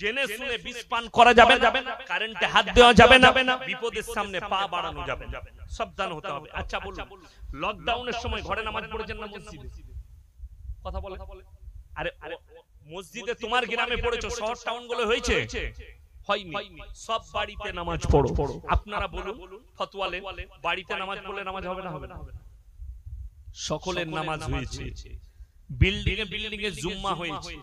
জেনে শুনে বিস্পান করা যাবে না কারেন্টে হাত দেওয়া যাবে না বিপদের সামনে পা বাড়ানো যাবে সাবধান হতে হবে আচ্ছা, আচ্ছা বলুন লকডাউনের সময় ঘরে নামাজ পড়েছেন না মসজিদে কথা বলে আরে মসজিদে তোমার গ্রামে পড়েছো শহর টাউন গুলো হয়েছে সব বাড়িতে নামাজ পড়ো আপনারা বলুন ফতোয়ালে বাড়িতে নামাজ পড়লে নামাজ হবে না হবে না সকলের নামাজ হয়েছে বিল্ডিং এ বিল্ডিং এ জুম্মা হয়েছে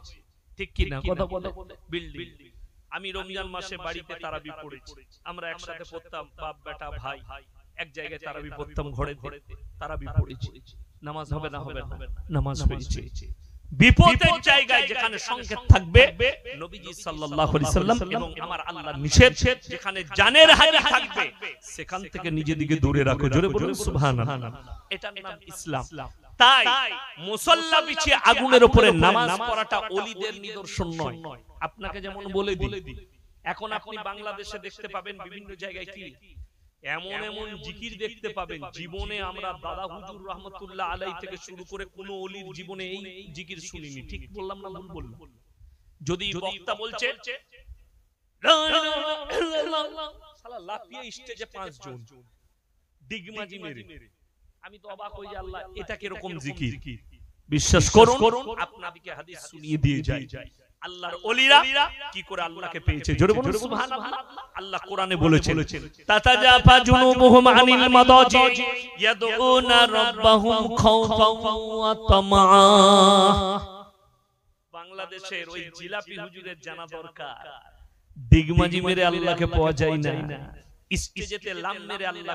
ঠিক কি না কথা বলে বিল্ডিং আমি রমজান মাসে বাড়িতে তারাবি পড়েছি আমরা একসাথে পড়তাম বাপ বেটা ভাই এক জায়গায় তারাবি পড়তাম ঘরে ঘরে তারাবি পড়েছি নামাজ হবে না হবে না নামাজ হয়েছে বিপদের জায়গায় যেখানে সংকেত থাকবে নবীজি সাল্লাল্লাহু আলাইহি সাল্লাম এবং আমার নিষেধ যেখানে জানের থাকবে সেখান থেকে নিজেদিকে দূরে রাখো জোরে বলুন সুবহানাল্লাহ নাম ইসলাম তাই মুসল্লা বিছিয়ে আগুনের উপরে নামাজ পড়াটা অলিদের নিদর্শন নয় আপনাকে যেমন বলে দিই এখন আপনি বাংলাদেশে দেখতে পাবেন বিভিন্ন জায়গায় কি এমন এমন জিকির দেখতে পাবেন জীবনে আমরা দাদা হুজুর রহমতুল্লাহ আলাই থেকে শুরু করে কোন অলির জীবনে এই জিকির শুনিনি ঠিক বললাম না ভুল বললাম যদি বক্তা বলছে সালা লাফিয়ে স্টেজে পাঁচজন ডিগমাজি মেরে আমি তো অবাক হই আল্লাহ এটা কি রকম জিকির বিশ্বাস করুন করুন আপনাদেরকে হাদিস শুনিয়ে দিয়ে যাই আল্লাহর ওলিরা কি করে আল্লাহকে পেয়েছে জোরে বলুন সুবহানাল্লাহ আল্লাহ কোরআনে বলেছেন তাতাজা ফাজুনুবুহুম আনিল মাদাজি ইয়াদউনা রাব্বাহুম খাওফাও ওয়া তামা বাংলাদেশের ওই জিলাপি হুজুরের জানা দরকার দিগমাজি মেরে আল্লাহকে পাওয়া যায় না পৃথিবীর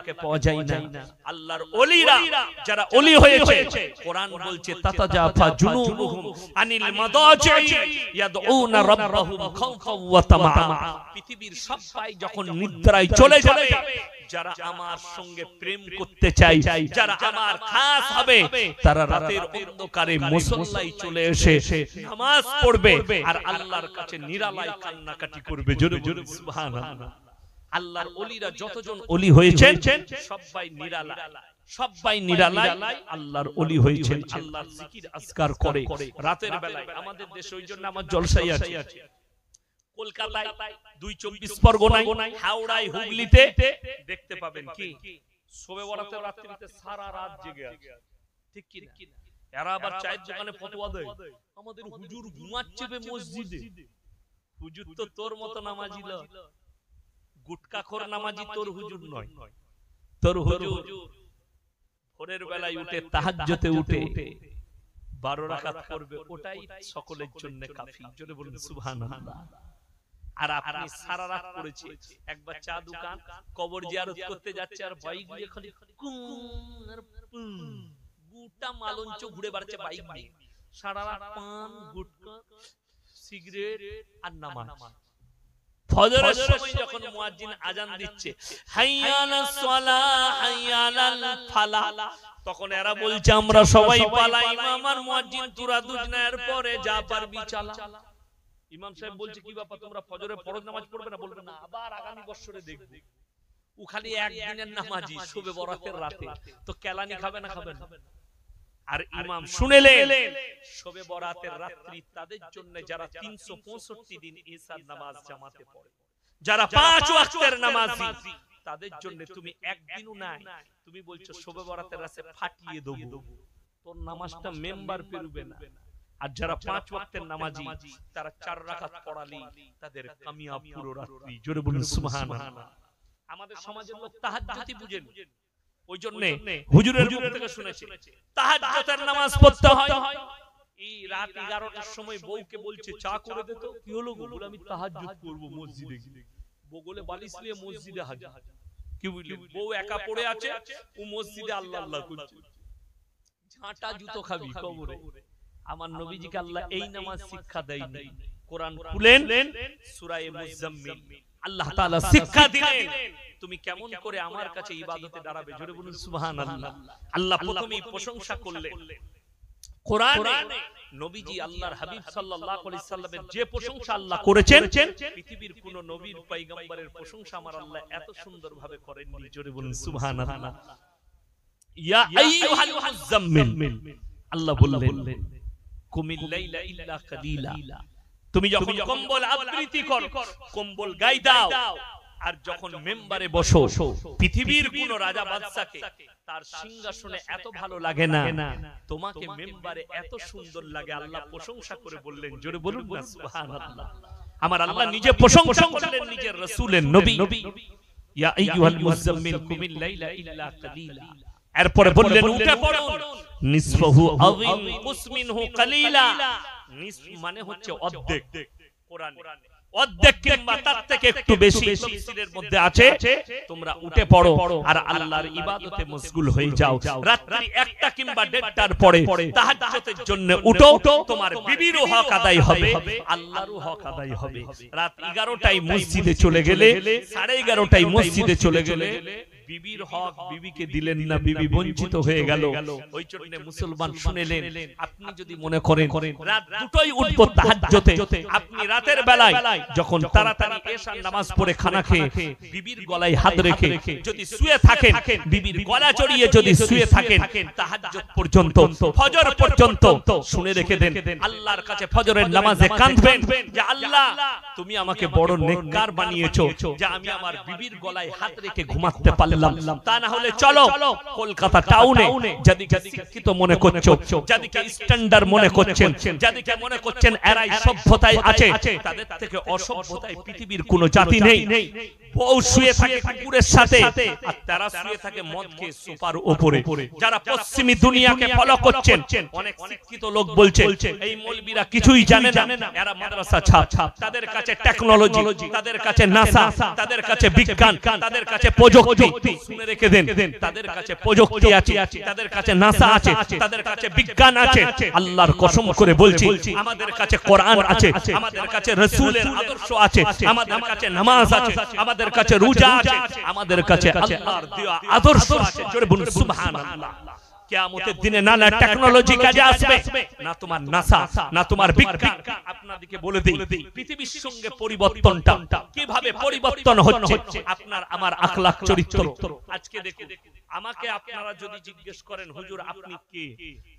সবাই যখন নিদ্রায় চলে যাবে যারা আমার সঙ্গে প্রেম করতে চাই যারা আমার খাস হবে তারা রাতের অন্ধকারে মুসল্লাই চলে এসে নামাজ পড়বে আর আল্লাহর কাছে নিরালায় কান্নাকাটি করবে জোরে জোরে সুবহানাল্লাহ আল্লাহর অলিরা যতজন অলি হয়েছেন সবাই নিরালা সবাই নিরালাই আল্লাহর অলি হয়েছেন আল্লাহর জিকির আজকার করে রাতের বেলায় আমাদের দেশে ওই জন্য আমার জলসাই আছে কলকাতায় দুই চব্বিশ পরগনায় হাওড়ায় হুগলিতে দেখতে পাবেন কি বড়াতে রাত্রিতে সারা রাত জেগে আছে ঠিক কি এরা আবার চায়ের দোকানে ফতোয়া দেয় আমাদের হুজুর ঘুমাচ্ছে মসজিদে হুজুর তো তোর মতো নামাজিল গুটকাখোর নামাজি তোর হুজুর নয় তোর হুজুর ভোরের বেলায় উঠে তাহাজ্জতে উঠে বারো রাখাত করবে ওটাই সকলের জন্য কাফি জোরে বলুন সুবহানাল্লাহ আর আপনি সারা রাত পড়েছে একবার চা দোকান কবর জিয়ারত করতে যাচ্ছে আর বাইক গিয়ে খালি গুটা মালঞ্চ ঘুরে বেড়াচ্ছে বাইক নিয়ে সারা রাত পান গুটকা সিগারেট আর নামাজ ফজরের সময় যখন মুয়াজ্জিন আজান দিচ্ছে হাইয়ালাস সালা হাইয়ালাল ফালা তখন এরা বলছে আমরা সবাই পালাই ইমাম মুয়াজ্জিন তুরা দুজনায়ের পরে যা পারবি চালা ইমাম সাহেব বলছে কি ব্যাপার তোমরা ফজরের ফরজ নামাজ পড়বে না বলবে না আবার আগামী বছরে দেখব ও খালি একদিনের নামাজি শবে বরাতের রাতে তো কেলানি খাবে না খাবে না আর ইমাম শুনেলেন শবে বরাতের রাত্রি তাদের জন্য যারা দিন নামাজ জামাতে পড়ে যারা পাঁচ ওয়াক্তের তাদের জন্য তুমি একদিনও নাই তুমি বলছো শবে বরাতের রাতে ফাটিয়ে তোর নামাজটা মেম্বার পেরুবে না আর যারা পাঁচ ওয়াক্তের নামাজি তারা চার রাখাত পড়ালি তাদের কামিয়াব পুরো রাত্রি জোরে বলুন সুবহানাল্লাহ আমাদের সমাজের লোক তাহাজ্জুদই বুঝেন ওই জন্য হুজুরের মুখ থেকে শুনেছি তাহাজ্জুদের নামাজ পড়তে হয় আমার নবীজিকে আল্লাহ এই নামাজ শিক্ষা দেয় কোরআন খুলেন সূরা মুজাম্মিল আল্লাহ তাআলা শিক্ষা দিলেন তুমি কেমন করে আমার কাছে ইবাদতে দাঁড়াবে জোরে বলুন সুবহানাল্লাহ আল্লাহ প্রথমেই প্রশংসা করলেন কোরআনে নবীজি আল্লাহর হাবিব সাল্লাল্লাহু আলাইহি সাল্লামের যে প্রশংসা আল্লাহ করেছেন পৃথিবীর কোন নবীর পয়গম্বরের প্রশংসা আমার আল্লাহ এত সুন্দরভাবে করেন জোরে বলুন সুবহানাল্লাহ ইয়া আইয়ুহাল মুযাম্মিল আল্লাহ বললেন কুমিল লাইলা ইল্লা কালিলা তুমি যখন কম্বল আবৃত্তি কর কম্বল গাই দাও আর যখন মেম্বারে বসো পৃথিবীর কোন রাজা বাদশাকে তার সিংহাসনে এত ভালো লাগে না তোমাকে মেম্বারে এত সুন্দর লাগে আল্লাহ প্রশংসা করে বললেন জোরে বলুন না সুবহানাল্লাহ আমার আল্লাহ নিজে প্রশংসা করলেন নিজের রাসূলের নবী ইয়া আইয়ুহাল মুযাম্মিল কুমিল লাইলা ইল্লা কালিলা এরপরে বললেন উঠে পড়ুন নিসফহু আউ মুসমিনহু কালিলা মানে, মানে হচ্ছে অর্ধেক কোরআনে অর্ধেক কিংবা তার থেকে একটু বেশি মধ্যে আছে তোমরা উঠে পড়ো আর আল্লাহর ইবাদতে মশগুল হয়ে যাও রাত্রি একটা কিংবা দেড়টার পরে তাহাজ্জুদের জন্য উঠো তোমার বিবিরও হক আদায় হবে হক আদায় হবে রাত 11টায় মসজিদে চলে গেলে 11:30টায় মসজিদে চলে গেলে বিবির হক বিবিকে দিলেন না বিবি বঞ্চিত হয়ে গেল ওই জন্য মুসলমান শুনেলেন আপনি যদি মনে করেন রাত দুটোই উঠবো তাহাজ্জতে আপনি রাতের বেলায় যখন তাড়াতাড়ি এশার নামাজ পড়ে খানা খেয়ে বিবির গলায় হাত রেখে যদি শুয়ে থাকেন বিবির গলা জড়িয়ে যদি শুয়ে থাকেন তাহাজ্জত পর্যন্ত ফজর পর্যন্ত শুনে রেখে দেন আল্লাহর কাছে ফজরের নামাজে কাঁদবেন যে আল্লাহ তুমি আমাকে বড় নেককার বানিয়েছো যে আমি আমার বিবির গলায় হাত রেখে ঘুমাতে পারলাম পারলাম তা না হলে চলো কলকাতা টাউনে যাদিকে শিক্ষিত মনে করছো যাদিকে স্ট্যান্ডার্ড মনে করছেন যাদিকে মনে করছেন এরাই সভ্যতায় আছে তাদের থেকে অসভ্যতায় পৃথিবীর কোনো জাতি নেই বউ শুয়ে থাকে কুকুরের সাথে আর তারা শুয়ে থাকে মদ খেয়ে সুপার উপরে যারা পশ্চিমী দুনিয়াকে ফলো করছেন অনেক শিক্ষিত লোক বলছে এই মলবিরা কিছুই জানে না এরা মাদ্রাসা ছাপ তাদের কাছে টেকনোলজি তাদের কাছে নাসা তাদের কাছে বিজ্ঞান তাদের কাছে প্রযুক্তি সত্যি শুনে রেখে দেন তাদের কাছে প্রযুক্তি আছে তাদের কাছে নাসা আছে তাদের কাছে বিজ্ঞান আছে আল্লাহর কসম করে বলছি আমাদের কাছে কোরআন আছে আমাদের কাছে রাসূলের আদর্শ আছে আমাদের কাছে নামাজ আছে আমাদের কাছে রোজা আছে আমাদের কাছে আল্লাহর দেওয়া আদর্শ আছে জোরে বলুন সুবহানাল্লাহ কেয়ামতের দিনে না না টেকনোলজি কাজে আসবে না তোমার নাসা না তোমার বিজ্ঞান আপনাদেরকে বলে দিই পৃথিবীর সঙ্গে পরিবর্তনটা কিভাবে পরিবর্তন হচ্ছে আপনার আমার আখলাখ চরিত্র আজকে দেখুন আমাকে আপনারা যদি জিজ্ঞেস করেন হুজুর আপনি কে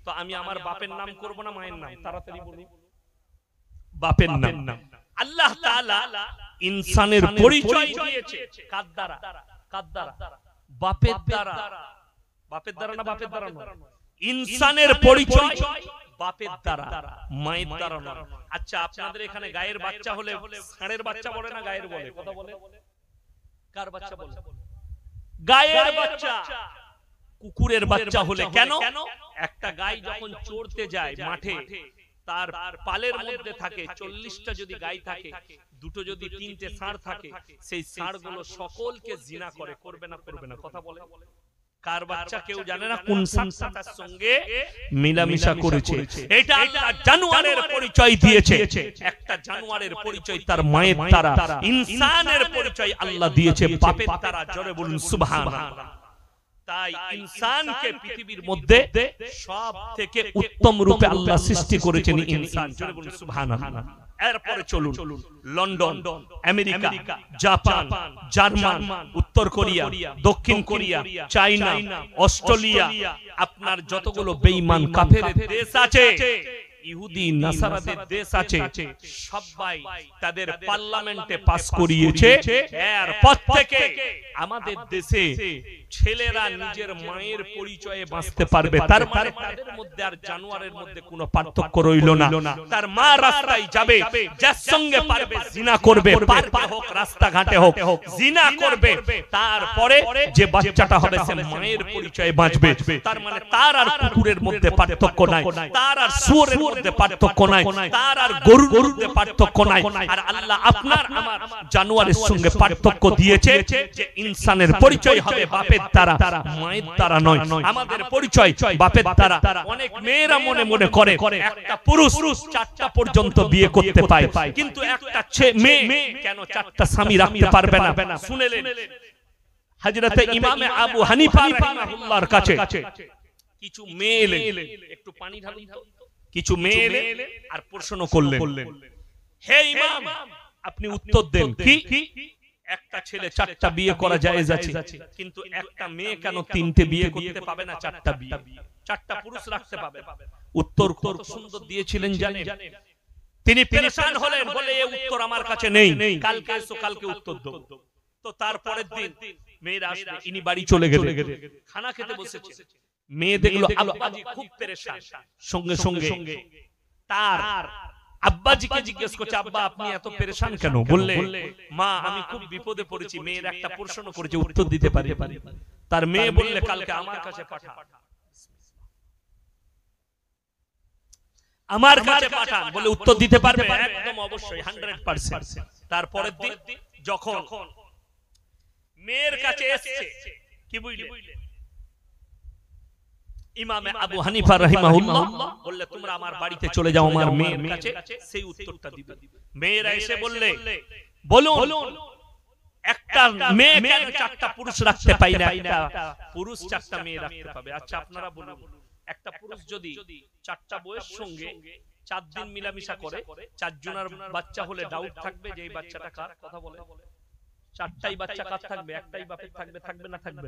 তো আমি আমার বাপের নাম করব না মায়ের নাম তাড়াতাড়ি বলি বাপের নাম আল্লাহ তাআলা ইনসানের পরিচয় দিয়েছে কার দ্বারা কার দ্বারা বাপের দ্বারা বাপের দ্বারা না বাপের দ্বারা নয় ইনসানের পরিচয় বাপের দ্বারা মায়ের দ্বারা নয় আচ্ছা, আচ্ছা আপনাদের এখানে গায়ের বাচ্চা হলে ছাড়ের বাচ্চা বলে না গায়ের বলে কথা বলে কার বাচ্চা বলে গায়ের বাচ্চা কুকুরের বাচ্চা হলে কেন একটা গাই যখন চড়তে যায় মাঠে তার পালের মধ্যে থাকে চল্লিশটা যদি গাই থাকে দুটো যদি তিনটে ষাঁড় থাকে সেই গুলো সকলকে জিনা করে করবে না করবে না কথা বলে কার বাচ্চা কেউ জানে না কোন সঙ্গে মিলামিশা করেছে এটা জানোয়ারের পরিচয় দিয়েছে একটা জানোয়ারের পরিচয় তার মায়ের তারা ইনসানের পরিচয় আল্লাহ দিয়েছে তারা জোরে বলুন সুবহানাল্লাহ তাই ইনসানকে পৃথিবীর মধ্যে সব থেকে উত্তম রূপে আল্লাহ সৃষ্টি করেছেন ইনসান জোরে বলুন সুবহানাল্লাহ এরপরে চলুন লন্ডন আমেরিকা জাপান জার্মান উত্তর কোরিয়া দক্ষিণ কোরিয়া চাইনা অস্ট্রেলিয়া আপনার যতগুলো বেঈমান কাফের দেশ আছে ইহুদি নাসারাদের দেশ আছে সবাই তাদের পার্লামেন্টে পাস করিয়েছে এর পর থেকে আমাদের দেশে ছেলেরা নিজের মায়ের পরিচয়ে বাঁচতে পারবে তার মানে, মানে তাদের মধ্যে আর জানোয়ারের মধ্যে কোনো পার্থক্য রইল না তার মা রাস্তায় যাবে যার সঙ্গে পারবে জিনা করবে পার্কে হোক রাস্তাঘাটে হোক জিনা করবে তারপরে যে বাচ্চাটা হবে সে মায়ের পরিচয়ে বাঁচবে তার মানে তার মানে আর কুকুরের মধ্যে পার্থক্য নাই তার আর সুরের মধ্যে পার্থক্য নাই তার আর গরুর মধ্যে পার্থক্য নাই আর আল্লাহ আপনার আমার জানোয়ারের সঙ্গে পার্থক্য দিয়েছে যে ইনসানের পরিচয় হবে বাপের দ্বারা মায়ের দ্বারা নয় আমাদের পরিচয় বাপের দ্বারা অনেক মেয়েরা মনে মনে করে একটা পুরুষ চারটা পর্যন্ত বিয়ে করতে পায় কিন্তু একটা মেয়ে কেন চারটা স্বামী রাখতে পারবে না শুনেলেন হাজরতে ইমামে আবু হানিফা রাহিমাহুল্লাহর কাছে কিছু মেয়ে একটু পানি ঢালুন কিছু মেয়ে আর প্রশ্ন করলেন হে ইমাম আপনি উত্তর দেন কি একটা ছেলে চারটা বিয়ে করা জায়েজ আছে কিন্তু একটা মেয়ে কেন তিনটে বিয়ে করতে পাবে না চারটা বিয়ে চারটা পুরুষ রাখতে পাবে উত্তর কত সুন্দর দিয়েছিলেন জানেন তিনি পেরেশান হলেন বলে এই উত্তর আমার কাছে নেই কালকে এসো কালকে উত্তর দেব তো তারপরের দিন মেয়েরা আসলে ইনি বাড়ি চলে গেলেন খানা খেতে বসেছে মেয়ে আব্বাজি খুব পেরেশান সঙ্গে সঙ্গে তার আব্বাজিকে জিজ্ঞেস করছে আব্বা আপনি এত পেরেশান কেন বললে মা আমি খুব বিপদে পড়েছি মেয়ের একটা প্রশ্ন করেছে উত্তর দিতে পারি তার মেয়ে বললে কালকে আমার কাছে পাঠা আমার কাছে পাঠান বলে উত্তর দিতে পারবে একদম অবশ্যই 100% তারপরের দিন যখন মেয়ের কাছে এসেছে কি বুঝলেন ইমামে আবু হানিফা রাহিমাহুল্লাহ বললে তোমরা আমার বাড়িতে চলে যাও আমার মেয়ের কাছে সেই উত্তরটা দিবে মেয়েরা এসে বললে বলুন একটা মেয়ে চারটা পুরুষ রাখতে পাই না একটা পুরুষ চারটা মেয়ে রাখতে পাবে আচ্ছা, আচ্ছা আপনারা বলুন একটা পুরুষ যদি চারটা বইয়ের সঙ্গে চার দিন মিলামিশা করে চারজনের বাচ্চা হলে ডাউট থাকবে যে এই বাচ্চাটা কার কথা বলে চারটাই বাচ্চা কার থাকবে একটাই বাপের থাকবে থাকবে না থাকবে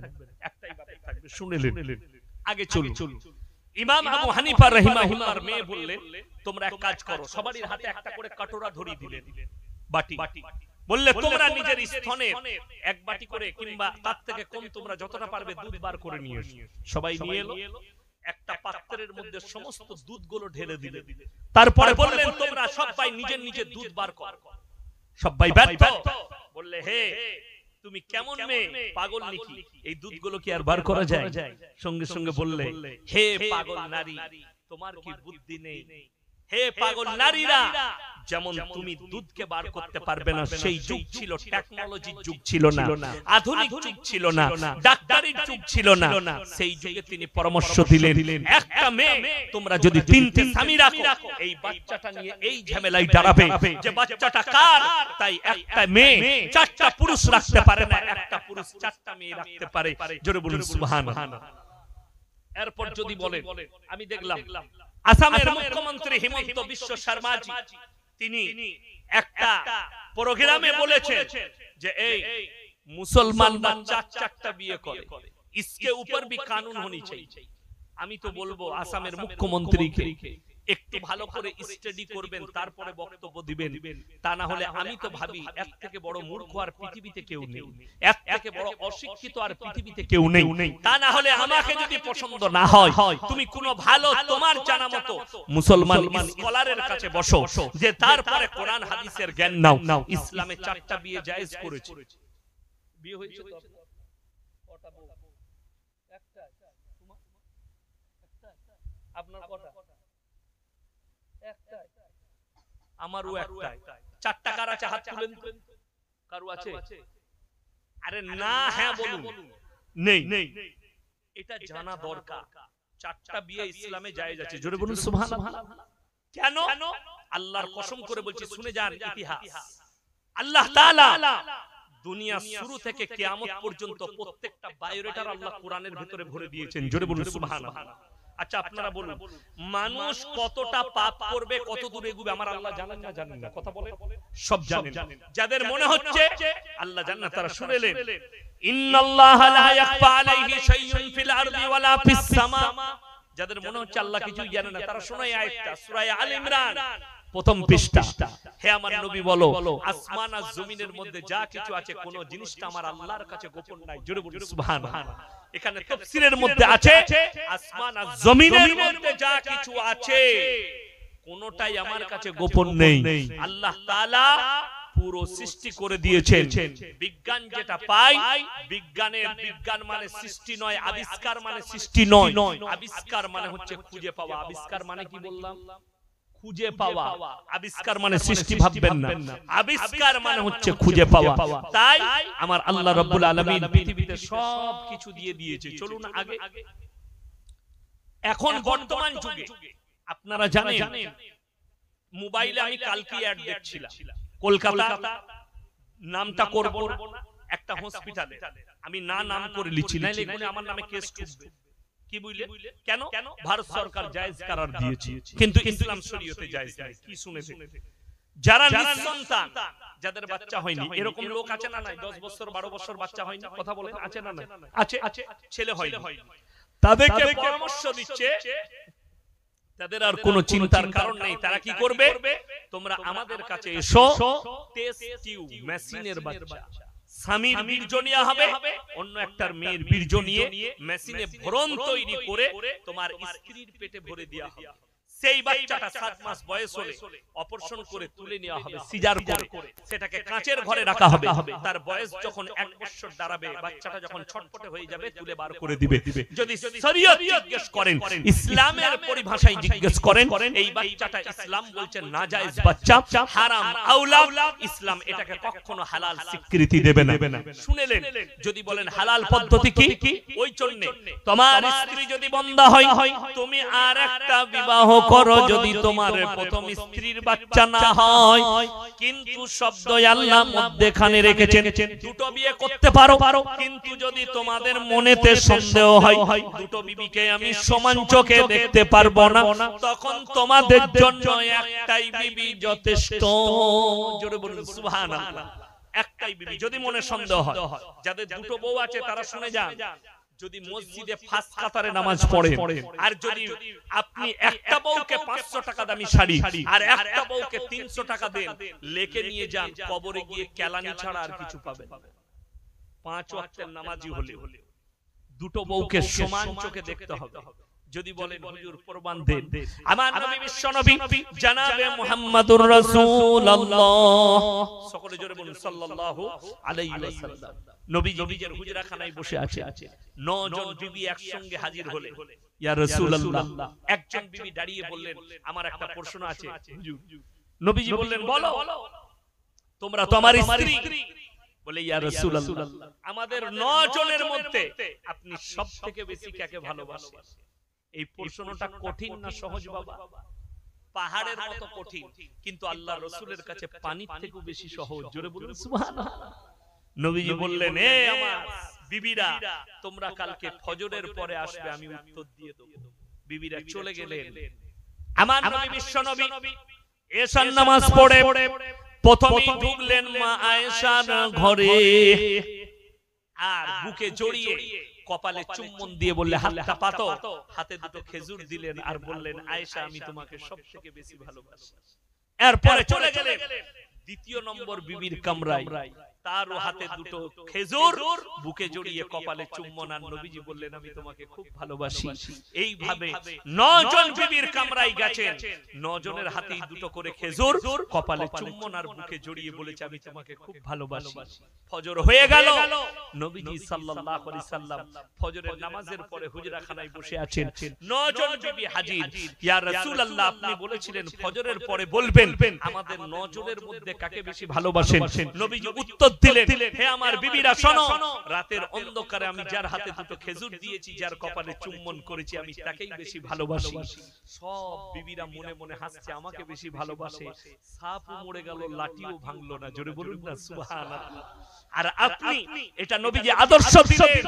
একটাই বাপের থাকবে শুনেলেন আগে চলুন ইমাম আবু হানিফা রহিমাহুল্লার মেয়ে বললেন তোমরা এক কাজ করো সবার হাতে একটা করে কাটোরা ধরিয়ে দিলেন বাটি বাটি বললে তোমরা নিজের স্থানে এক বাটি করে কিংবা তার থেকে কম তোমরা যতটা পারবে দুধ বার করে নিয়ে এসো সবাই নিয়ে এলো একটা পাত্রের মধ্যে সমস্ত দুধ গুলো ঢেলে দিলে তারপরে বললেন তোমরা সবাই নিজের নিজের দুধ বার কর সবাই ব্যর্থ বললে হে তুমি কেমন মেয়ে পাগল নাকি এই দুধগুলো কি আর বার করা যায় সঙ্গে সঙ্গে বললে হে পাগল নারী তোমার কি বুদ্ধি নেই হে পাগল নারীরা যেমন তুমি দুধকে বার করতে পারবে না সেই যুগ ছিল টেকনোলজির যুগ ছিল না আধুনিক যুগ ছিল না ডাক্তারের যুগ ছিল না সেই যুগে তিনি পরামর্শ দিলেন একটা মেয়ে তোমরা যদি তিনটে স্বামী রাখো এই বাচ্চাটা নিয়ে এই ঝামেলায় দাঁড়াবে যে বাচ্চাটা কার তাই একটা মেয়ে চারটা পুরুষ রাখতে পারে না একটা পুরুষ চারটা মেয়ে রাখতে পারে জোরে বলুন সুবহানাল্লাহ এরপর যদি বলে আমি দেখলাম আসামের মুখ্যমন্ত্রী হিমন্ত বিশ্ব শর্মা তিনি একটা প্রোগ্রামে বলেছে যে এই মুসলমান বাচ্চা চারটা বিয়ে করে ইসকে উপর বি কানুন হনি চাই আমি তো বলবো আসামের মুখ্যমন্ত্রীকে একটু ভালো করে স্টাডি করবেন তারপরে বক্তব্য দিবেন তা না হলে আমি তো ভাবি এক থেকে বড় মূর্খ আর পৃথিবীতে কেউ নেই এক থেকে বড় অশিক্ষিত আর পৃথিবীতে কেউ নেই তা না হলে আমাকে যদি পছন্দ না হয় তুমি কোন ভালো তোমার জানা মতো মুসলমান স্কলারের কাছে বসো যে তারপরে কোরআন হাদিসের জ্ঞান নাও ইসলামে চারটা বিয়ে জায়েজ করেছে বিয়ে হয়েছে তো আপনার কথা আমারও একটাই আছে হাত তুলেন আছে আরে না হ্যাঁ, হ্যাঁ বলুন নেই নেই এটা জানা দরকার চারটা বিয়ে ইসলামে জোরে বলুন কেন আল্লাহর কসম করে বলছি শুনে যান ইতিহাস আল্লাহ তাআলা দুনিয়া শুরু থেকে কিয়ামত পর্যন্ত প্রত্যেকটা বায়োরেটার আল্লাহ কোরআনের ভিতরে ভরে দিয়েছেন জোরে বলুন সুবহানাল্লাহ আচ্ছা, আচ্ছা আপনারা বলুন মানুষ কতটা পাপ করবে কত দূর এগুবে আমার আল্লাহ জানেন না জানেন না কথা বলে সব জানেন যাদের মনে হচ্ছে আল্লাহ জানেন না তারা শুনেলেন ইন্নাল্লাহা লা ইয়াখফা আলাইহি শাইউন ফিল আরদি ওয়ালা ফিস সামা যাদের মনে হচ্ছে আল্লাহ কিছু জানে না তারা শোনায় আয়াতটা সূরা আল ইমরান প্রথম পৃষ্ঠা হে আমার নবী বলো আসমান আর জমিনের মধ্যে যা কিছু আছে কোন জিনিসটা আমার আল্লাহর কাছে গোপন নাই জোরে বলুন সুবহানাল্লাহ এখানে তাফসীরের মধ্যে আছে আসমান আর জমিনের মধ্যে যা কিছু আছে কোনটাই আমার কাছে গোপন নেই আল্লাহ তাআলা পুরো সৃষ্টি করে দিয়েছেন বিজ্ঞান যেটা পাই বিজ্ঞানের বিজ্ঞান মানে, মানে সৃষ্টি নয় আবিষ্কার মানে, মানে সৃষ্টি নয় আবিষ্কার মানে হচ্ছে মানে খুঁজে পাওয়া আবিষ্কার মানে কি বললাম খুঁজে পাওয়া আবিষ্কার মানে, মানে সৃষ্টি ভাববেন না আবিষ্কার মানে, মানে হচ্ছে খুঁজে পাওয়া তাই আমার আল্লাহ রব্বুল আলমিন পৃথিবীতে সব কিছু দিয়ে দিয়েছে চলুন আগে এখন বর্তমান যুগে আপনারা জানেন মোবাইলে আমি কালকে অ্যাড দেখছিলাম কলকাতা নামটা করব না একটা হসপিটালে আমি না নাম করে লিখছি নাইলে আমার নামে কেস ঢুকবে কি বুঝলে কেন কেন ভারত সরকার জায়েজ করার দিয়েছে কিন্তু ইসলাম শরীয়তে জায়েজ নাই কি শুনেছে যারা নিঃসন্তান যাদের বাচ্চা হয়নি এরকম লোক আছে না নাই 10 বছর 12 বছর বাচ্চা হয়নি কথা বলেন আছে না আছে আছে ছেলে হয়নি তাদেরকে পরামর্শ দিচ্ছে তাদের আর কোনো চিন্তার কারণ নেই তারা কি করবে তোমরা আমাদের কাছে এসো টেস্ট টিউব মেশিনের বাচ্চা স্বামীর বীর্য নেওয়া হবে অন্য একটার মেয়ের বীর্য নিয়ে মেশিনে ভ্রণ তৈরি করে তোমার স্ত্রীর পেটে ভরে দেওয়া হবে সেই বাচ্চাটা সাত মাস বয়স হলে অপারেশন করে তুলে নেওয়া হবে সিজার করে সেটাকে কাঁচের ঘরে রাখা হবে তার বয়স যখন এক বছর দাঁড়াবে বাচ্চাটা যখন ছটপটে হয়ে যাবে তুলে বার করে দিবে যদি শরীয়ত জিজ্ঞেস করেন ইসলামের পরিভাষায় জিজ্ঞেস করেন এই বাচ্চাটা ইসলাম বলছে নাজায়েজ বাচ্চা হারাম আউলা ইসলাম এটাকে কখনো হালাল স্বীকৃতি দেবে না শুনেলেন যদি বলেন হালাল পদ্ধতি কি ওই জন্য তোমার স্ত্রী যদি বন্ধ হয় তুমি আর একটা বিবাহ করো যদি তোমার প্রথম স্ত্রীর বাচ্চা না হয় কিন্তু শব্দ আল্লাহ মধ্যেখানে রেখেছেন দুটো বিয়ে করতে পারো কিন্তু যদি তোমাদের মনেতে সন্দেহ হয় দুটো বিবিকে আমি সমান চোখে দেখতে পারবো না তখন তোমাদের জন্য একটাই বিবি যথেষ্ট জোরে বলুন সুবহানাল্লাহ একটাই বিবি যদি মনে সন্দেহ হয় যাদের দুটো বউ আছে তারা শুনে যান যদি মসজিদে ফাঁস কাতারে নামাজ পড়ে আর যদি আপনি একটা বউকে পাঁচশো টাকা দামি শাড়ি আর একটা বউকে তিনশো টাকা দেন লেখে নিয়ে যান কবরে গিয়ে কেলানি ছাড়া আর কিছু পাবে পাঁচ ওয়াক্তের নামাজি হলে দুটো বউকে সমান চোখে দেখতে হবে যদি বলেন হুজুর প্রমাণ দেন আমার নবী বিশ্ব নবী জানাবে মুহাম্মাদুর রাসূলুল্লাহ সকলে জোরে বলুন সাল্লাল্লাহু আলাইহি ওয়াসাল্লাম নবী নিজের হুজরাখানায় বসে আছে আছে নজন বিবি একসঙ্গে হাজির হলে ইয়া রাসূলুল্লাহ একজন বিবি দাঁড়িয়ে বললেন আমার একটা প্রশ্ন আছে হুজুর নবীজি বললেন বলো তোমরা তো আমার স্ত্রী বলে ইয়া রাসূলুল্লাহ আমাদের নজনের মধ্যে আপনি সবথেকে বেশি কাকে ভালোবাসেন এই প্রশ্নটা কঠিন না সহজ বাবা পাহাড়ের মতো কঠিন কিন্তু আল্লাহ রসুলের কাছে পানি থেকেও বেশি সহজ জোরে বলুন নবীজি বললেন এ আমার বিবিরা তোমরা কালকে ফজরের পরে আসবে আমি উত্তর দিয়ে দেব বিবিরা চলে গেলেন আমার নবী বিশ্ব নবী এশার নামাজ পড়ে প্রথমে ঢুকলেন মা আয়েশার ঘরে আর বুকে জড়িয়ে কপালে চুম্বন দিয়ে বললে হাতটা পাতো হাতে দুটো খেজুর দিলেন আর বললেন আয়েশা আমি তোমাকে থেকে বেশি ভালোবাসি এরপরে চলে গেলেন দ্বিতীয় নম্বর বিবির কামরায় তারও হাতে দুটো খেজুর বুকে জড়িয়ে কপালে চুম্বন আর নবীজি বললেন আমি তোমাকে খুব ভালোবাসি এইভাবে নজন বিবির কামরাই গেছেন নজনের হাতে দুটো করে খেজুর কপালে চুম্বন আর বুকে জড়িয়ে বলেছে আমি তোমাকে খুব ভালোবাসি ফজর হয়ে গেল নবীজি সাল্লাল্লাহু আলাইহি সাল্লাম ফজরের নামাজের পরে হুজরাখানায় বসে আছেন নজন বিবি হাজির ইয়া রাসূলুল্লাহ আপনি বলেছিলেন ফজরের পরে বলবেন আমাদের নজনের মধ্যে কাকে বেশি ভালোবাসেন নবীজি উত্তর উত্তর দিলেন হে আমার বিবিরা শোনো রাতের অন্ধকারে আমি যার হাতে দুটো খেজুর দিয়েছি যার কপালে চুম্বন করেছি আমি তাকেই বেশি ভালোবাসি সব বিবিরা মনে মনে হাসছে আমাকে বেশি ভালোবাসে সাপও মরে গেল লাঠিও ভাঙলো না জোরে বলুন না সুবহানাল্লাহ আর আপনি এটা নবীজি আদর্শ দিলেন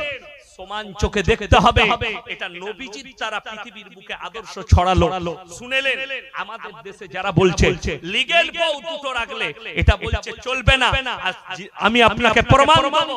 সমান চোখে দেখতে হবে এটা নবীজি তারা পৃথিবীর বুকে আদর্শ ছড়ালো শুনেলেন আমাদের দেশে যারা বলছে লিগেল বউ দুটো রাখলে এটা বলছে চলবে না আর আমি আপনাকে প্রমাণ দেব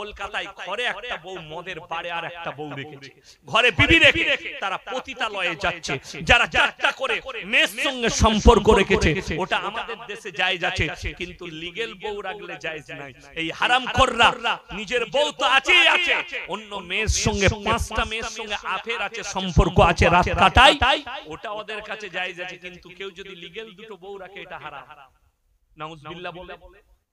কলকাতায় ঘরে একটা বউ মদের পারে আর একটা বউ রেখেছে ঘরে বিবি রেখে তারা পতিতালয়ে যাচ্ছে যারা চারটা করে মেয়ের সঙ্গে সম্পর্ক রেখেছে ওটা আমাদের দেশে যায় যাচ্ছে কিন্তু লিগেল বউ রাখলে যায় নাই এই হারাম খররা নিজের বউ তো আছেই আছে অন্য মেয়ের সঙ্গে পাঁচটা মেয়ের সঙ্গে আফের আছে সম্পর্ক আছে রাত কাটাই ওটা ওদের কাছে যায় যাচ্ছে কিন্তু কেউ যদি লিগেল দুটো বউ রাখে এটা হারাম নাউজবিল্লাহ বলে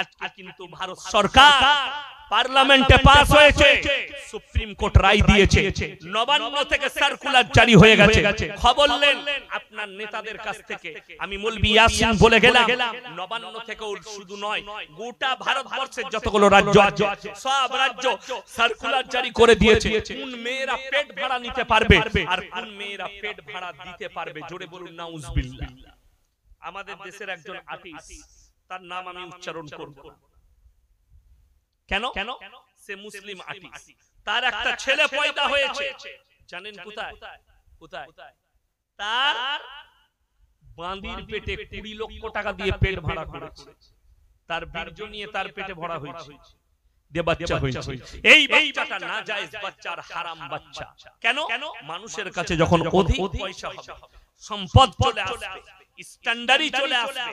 আজকে কিন্তু ভারত সরকার পার্লামেন্টে পাস হয়েছে সুপ্রিম কোর্ট রায় দিয়েছে নবান্ন থেকে সার্কুলার জারি হয়ে গেছে খবর নেন আপনার নেতাদের কাছ থেকে আমি মলবি ইয়াসিন বলে গেলাম নবান্ন থেকে শুধু নয় গোটা ভারতবর্ষের যতগুলো রাজ্য আছে সব রাজ্য সার্কুলার জারি করে দিয়েছে কোন মেয়েরা পেট ভাড়া নিতে পারবে আর কোন মেয়েরা পেট ভাড়া দিতে পারবে জোরে বলুন নাউজবিল্লাহ আমাদের দেশের একজন আর্টিস্ট তার নাম আমি উচ্চারণ করব কেন কেন সে মুসলিম আটি তার একটা ছেলে পয়দা হয়েছে জানেন কোথায় কোথায় তার বাঁধির পেটে কুড়ি লক্ষ টাকা দিয়ে পেট ভাড়া করেছে তার বীর্য নিয়ে তার পেটে ভরা হয়েছে সম্পদ চলে আসবে স্ট্যান্ডার্ডই চলে আসবে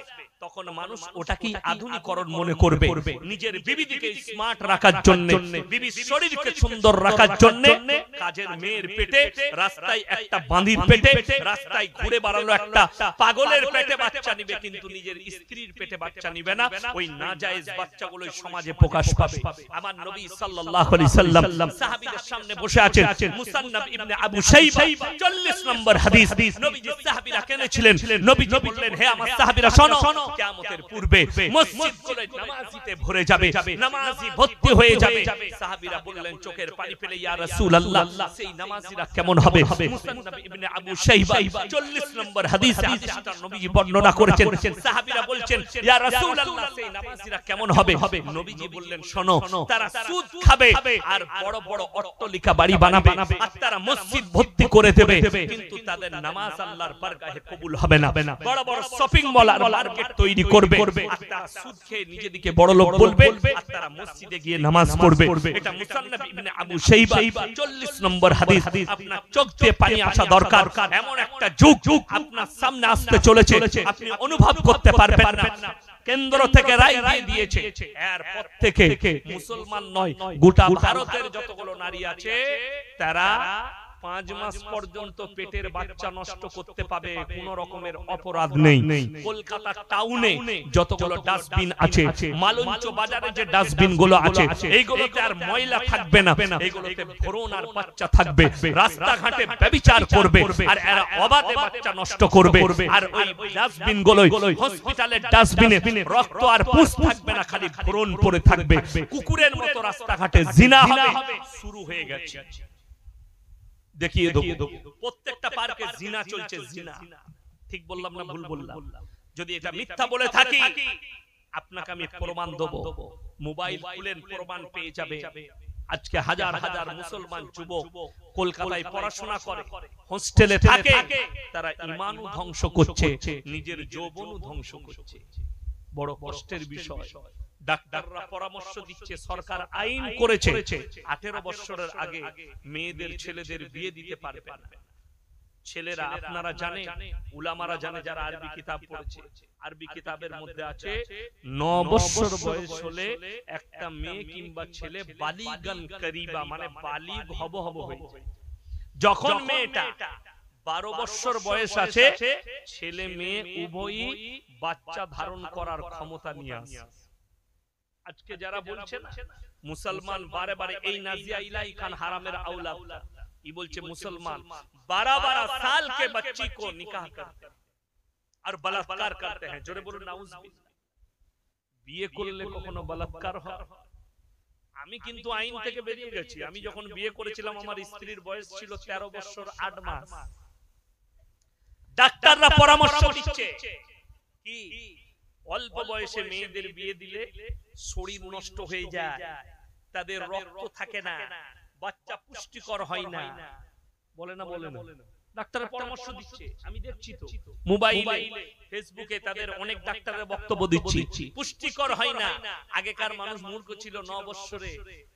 তখন মানুষ ওটাকে আধুনিকরণ মনে করবে নিজের বিবিদিকে স্মার্ট রাখার জন্য বিবি শরীরকে সুন্দর রাখার জন্য কাজের মেয়ের পেটে রাস্তায় একটা বাঁধির পেটে রাস্তায় ঘুরে বাড়ানো একটা পাগলের পেটে বাচ্চা নিবে কিন্তু নিজের স্ত্রীর পেটে বাচ্চা নিবে না ওই নাজায়েজ বাচ্চাগুলো সমাজে প্রকাশ পাবে আমার নবী সাল্লাল্লাহু আলাইহি সাল্লাম সাহাবীদের সামনে বসে আছেন মুসান্নাব ইবনে আবু শাইবা 40 নম্বর হাদিস নবীজি সাহাবীরা কেন ছিলেন নবীজি বললেন হে আমার সাহাবীরা শোনো কিয়ামতের পূর্বে মসজিদগুলো নামাজিতে ভরে যাবে নামাজি ভর্তি হয়ে যাবে সাহাবীরা বললেন চোখের পানি ফেলে ইয়া রাসূলুল্লাহ সেই নামাজিরা কেমন হবে মুসান্নাব ইবনে আবু শাইবা 40 নম্বর হাদিস হাদিসটা নবীজি বর্ণনা করেছেন সাহাবীরা বলছেন ইয়া রাসূলুল্লাহ সেই নামাজিরা কেমন হবে নবীজি বললেন শোনো তারা সুদ খাবে আর বড় বড় অট্টলিকা বাড়ি বানাবে আর তারা মসজিদ ভর্তি করে দেবে কিন্তু তাদের নামাজ আল্লাহর বারগাহে কবুল হবে না বড় বড় শপিং মল আর মার্কেট তৈরি করবে বড় লোক বলবে তারা মসজিদে গিয়ে নামাজ পড়বে নম্বর হাদিস আপনার পানি আসা দরকার এমন একটা যুগ যুগ আপনার সামনে আসতে চলেছে আপনি অনুভব করতে পারবেন কেন্দ্র থেকে রায় দিয়েছে থেকে মুসলমান নয় গোটা ভারতের যতগুলো নারী আছে তারা পাঁচ মাস পর্যন্ত পেটের বাচ্চা নষ্ট করতে পাবে কোন রকমের অপরাধ নেই কলকাতা টাউনে যতগুলো ডাস্টবিন আছে মালঞ্চ বাজারে যে ডাস্টবিন গুলো আছে এইগুলো আর ময়লা থাকবে না এইগুলোতে ভ্রণ আর বাচ্চা থাকবে রাস্তাঘাটে ব্যবিচার করবে আর এরা অবাধে বাচ্চা নষ্ট করবে আর ওই ডাস্টবিন গুলো হসপিটালের ডাস্টবিনে রক্ত আর পুষ থাকবে না খালি ভ্রণ পড়ে থাকবে কুকুরের মতো রাস্তাঘাটে জিনা হবে শুরু হয়ে গেছে দেখিয়ে দেবো প্রত্যেকটা পার্কে জিনা চলছে জিনা ঠিক বললাম না ভুল বললাম যদি এটা মিথ্যা বলে থাকি আপনাকে আমি প্রমাণ দেবো মোবাইল খুলেন প্রমাণ পেয়ে যাবে আজকে হাজার হাজার মুসলমান যুবক কলকাতায় পড়াশোনা করে হোস্টেলে থাকে তারা ইমানও ধ্বংস করছে নিজের যৌবনও ধ্বংস করছে বড় কষ্টের বিষয় ডাক্তাররা পরামর্শ দিচ্ছে সরকার আইন করেছে আঠেরো বছরের আগে মেয়েদের ছেলেদের বিয়ে দিতে পারবে ছেলেরা আপনারা জানে উলামারা জানে যারা আরবি কিতাব পড়েছে আরবি কিতাবের মধ্যে আছে ন বছর বয়স হলে একটা মেয়ে কিংবা ছেলে বালিগান করিবা মানে বালিগ হব হব হয়েছে যখন মেয়েটা বারো বছর বয়স আছে ছেলে মেয়ে উভয়ই বাচ্চা ধারণ করার ক্ষমতা নিয়ে আসে আজকে যারা বলছে মুসলমান বারে বারে এই নাজিয়া ইলাই খান হারামের আউলা ই বলছে মুসলমান বারা বারা সাল কে বচ্চি কো নিকাহ করতে আর বলাৎকার করতে হ্যাঁ জোরে বলুন নাউজ বিয়ে করলে কখনো বলাৎকার হয় আমি কিন্তু আইন থেকে বেরিয়ে গেছি আমি যখন বিয়ে করেছিলাম আমার স্ত্রীর বয়স ছিল তেরো বছর আট মাস ডাক্তাররা পরামর্শ দিচ্ছে কি অল্প বয়সে মেয়েদের বিয়ে দিলে শরীর নষ্ট হয়ে যায় তাদের রক্ত থাকে না বাচ্চা পুষ্টিকর হয় না বলে না বলে না ডাক্তারের পরামর্শ দিচ্ছে আমি দেখছি তো মোবাইলে ফেসবুকে তাদের অনেক ডাক্তারের বক্তব্য দিচ্ছি পুষ্টিকর হয় না আগেকার মানুষ মূর্খ ছিল ন বৎসরে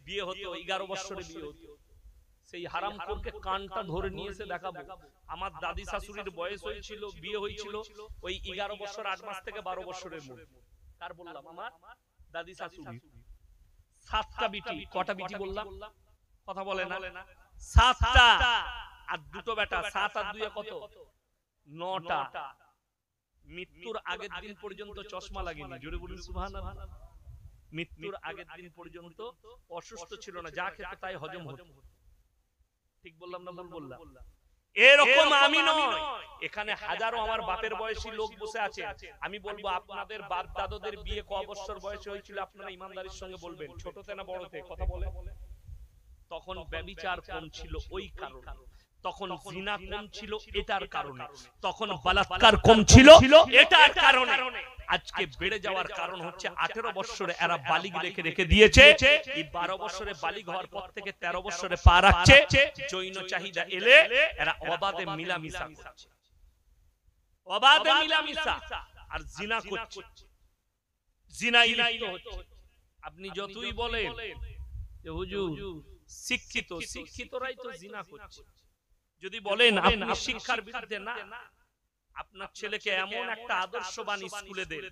বিয়ে হতো এগারো বৎসরে বিয়ে হতো সেই হারাম করকে কানটা ধরে নিয়ে এসে দেখাবো আমার দাদি শাশুড়ির বয়স হয়েছিল বিয়ে হয়েছিল ওই এগারো বছর আট মাস থেকে বারো বছরের মধ্যে তার বললাম আমার দাদি শাশুড়ি সাতটা বিটি কটা বিটি বললাম কথা বলে না সাতটা আর দুটো বেটা সাত আর দুই কত নটা মৃত্যুর আগের দিন পর্যন্ত চশমা লাগেনি জোরে বলুন সুবহানাল্লাহ মৃত্যুর আগের দিন পর্যন্ত অসুস্থ ছিল না যা খেতে তাই হজম হতো ঠিক বললাম না ভুল বললাম এরকম আমি নয় এখানে হাজারো আমার বাপের বয়সী লোক বসে আছে আমি বলবো আপনাদের বাপ দাদাদের বিয়ে ক বছর বয়সে হয়েছিল আপনারা ইমানদারির সঙ্গে বলবেন ছোটতে না বড়তে কথা বলে তখন ব্যবিচার কম ছিল ওই কারণে তখন জিনা কম ছিল এটার কারণে তখন বলাৎকার কম ছিল এটার কারণে আজকে বেড়ে যাওয়ার কারণ হচ্ছে আঠেরো বছরে এরা বালিক রেখে রেখে দিয়েছে এই বারো বছরে বালিক হওয়ার পর থেকে তেরো বছরে পা রাখছে জৈন চাহিদা এলে এরা অবাধে মিলামিশা অবাধে মিলামিশা আর জিনা করছে জিনা ইলাই আপনি যতই বলেন হুজুর শিক্ষিত শিক্ষিতরাই তো জিনা করছে যদি বলেন আপনি শিক্ষার বিরুদ্ধে না আপনার ছেলেকে এমন একটা আদর্শবান স্কুলে দেন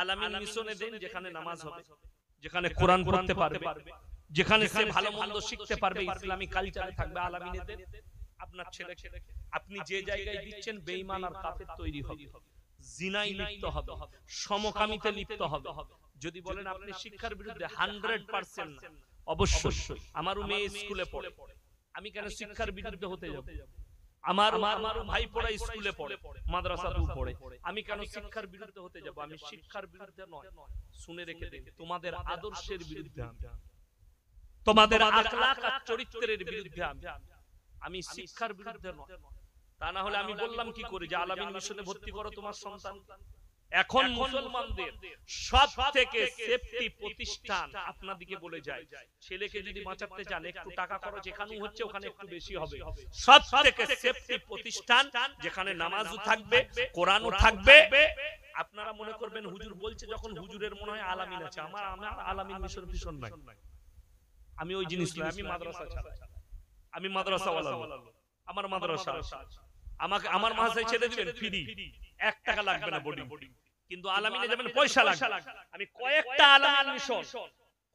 আলামিন মিশনে দেন যেখানে নামাজ হবে যেখানে কোরআন পড়তে পারবে যেখানে সে ভালো মন্দ শিখতে পারবে ইসলামী কালচারে থাকবে আলামিনে দেন আপনার ছেলে আপনি যে জায়গায় দিচ্ছেন বেঈমান আর কাফের তৈরি হবে জিনাই লিপ্ত হবে সমকামিতে লিপ্ত হবে যদি বলেন আপনি শিক্ষার বিরুদ্ধে 100% অবশ্যই আমার মেয়ে স্কুলে পড়ে আমি কেন শিক্ষার বিরুদ্ধে হতে যাব আমার আমার ভাই পড়া স্কুলে পড়ে মাদ্রাসা দূর পড়ে আমি কেন শিক্ষার বিরুদ্ধে হতে যাব আমি শিক্ষার বিরুদ্ধে নয় শুনে রেখে দিন তোমাদের আদর্শের বিরুদ্ধে তোমাদের আখলাক আর চরিত্রের বিরুদ্ধে আমি আমি শিক্ষার বিরুদ্ধে নয় তা না হলে আমি বললাম কি করে যে আলামিন মিশনে ভর্তি করো তোমার সন্তান এখন মুসলমানদের সব থেকে সেফটি প্রতিষ্ঠান আপনার দিকে বলে যায় ছেলেকে যদি বাঁচাতে চান একটু টাকা খরচ এখানেও হচ্ছে ওখানে একটু বেশি হবে সব থেকে সেফটি প্রতিষ্ঠান যেখানে নামাজও থাকবে কোরআনও থাকবে আপনারা মনে করবেন হুজুর বলছে যখন হুজুরের মনে হয় আলামিন আছে আমার আমার আলামিন মিশন ভীষণ নাই আমি ওই জিনিস আমি মাদ্রাসা ছাড়া আমি মাদ্রাসা আমার মাদ্রাসা আমাকে আমার মাসায় ছেড়ে দিবেন ফ্রি এক টাকা লাগবে না বোর্ডিং কিন্তু আলামিনে যাবেন পয়সা লাগবে আমি কয়েকটা আলামিন মিশন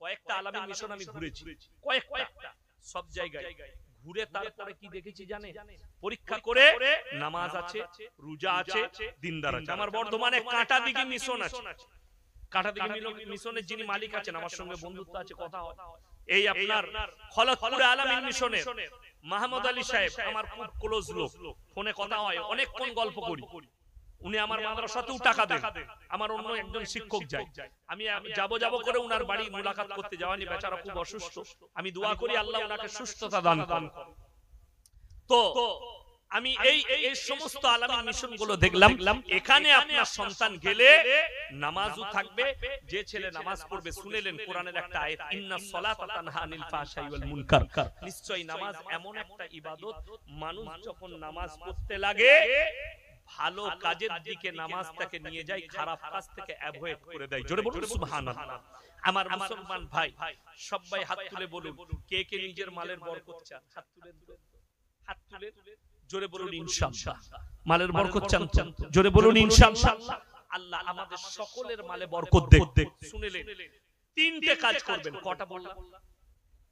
কয়েকটা আলামিন মিশন আমি ঘুরেছি কয়েকটা সব জায়গায় ঘুরে তারপরে কি দেখেছি জানে পরীক্ষা করে নামাজ আছে রোজা আছে দিনদার আছে আমার বর্ধমানে কাটা দিকে মিশন আছে কাটা দিকে মিশনের যিনি মালিক আছেন আমার সঙ্গে বন্ধুত্ব আছে কথা হয় এই আপনার খলক আলামিন মিশনের মাহমুদ আলী সাহেব আমার খুব ক্লোজ লোক ফোনে কথা হয় অনেক কোন গল্প করি উনি আমার মাদ্রাসাতেও টাকা দেন আমার অন্য একজন শিক্ষক যায় আমি যাব যাব করে উনার বাড়ি মুলাকাত করতে যাওয়ানি বেচারা খুব অসুস্থ আমি দোয়া করি আল্লাহ উনাকে সুস্থতা দান করেন তো আমি এই এই সমস্ত আলামী মিশন গুলো দেখলাম এখানে আপনার সন্তান গেলে নামাজও থাকবে যে ছেলে নামাজ পড়বে শুনেলেন কোরআনের একটা আয়াত ইন্না সলাত তানহা আনিল ফাহশাই ওয়াল মুনকার নিশ্চয়ই নামাজ এমন একটা ইবাদত মানুষ যখন নামাজ পড়তে লাগে ভালো কাজের দিকে নামাজটাকে নিয়ে যায় খারাপ কাজ থেকে অ্যাভয়েড করে দেয় জোরে বলুন সুবহানাল্লাহ আমার মুসলমান ভাই সবাই হাত তুলে বলুন কে কে নিজের মালের বরকত চান হাত তুলে হাত তুলে জোরে বলুন ইনশাআল্লাহ মালের বরকত চান জোরে বলুন ইনশাআল্লাহ আল্লাহ আমাদের সকলের মালে বরকত দেখ শুনেলেন তিনটে কাজ করবেন কটা বললাম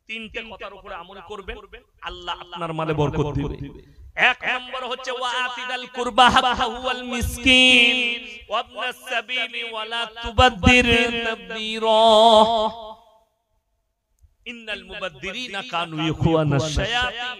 তিনটে কথার উপরে আমল করবেন আল্লাহ আপনার মালে বরকত দিবে এক নম্বর হচ্ছে ওয়াতিদাল কুরবা হাকাহু মিসকিন ওয়াবনাস সাবিলি ওয়ালা তুবাদদির তাবদীরা ইন্নাল মুবাদদিরিনা কানু ইখওয়ানাশ শায়াতিন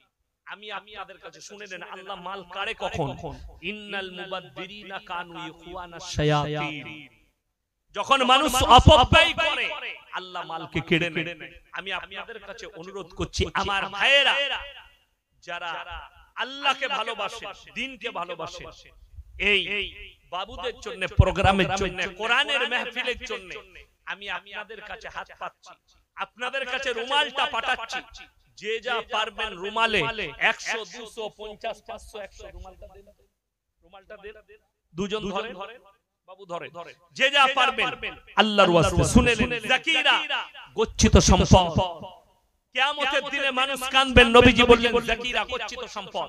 আমি কাছে শুনে নেন আল্লাহ মাল কারে কখন ইন্নাল মুবাদদিরিনা কানু যখন মানুষ অপব্যয় করে আল্লাহ মালকে কেড়ে নেয় আমি আপনাদের কাছে অনুরোধ করছি আমার ভাইয়েরা যারা আল্লাহকে ভালোবাসে দিনকে ভালোবাসে এই বাবুদের জন্য প্রোগ্রামের জন্য কোরআনের মেহফিলের জন্য আমি আপনাদের কাছে হাত পাচ্ছি আপনাদের কাছে রুমালটা পাঠাচ্ছি যে যা পারবেন রুমালে একশো দুশো পঞ্চাশ পাঁচশো একশো রুমালটা দেন রুমালটা দেন দুজন ধরেন ধরে যে যা পারবেন আল্লাহর ওয়াস্তে শুনেলেন জাকিরা গচ্ছিত সম্পদ কিয়ামতের দিনে মানুষ কাঁদবেন নবীজি বললেন জাকিরা গচ্ছিত সম্পদ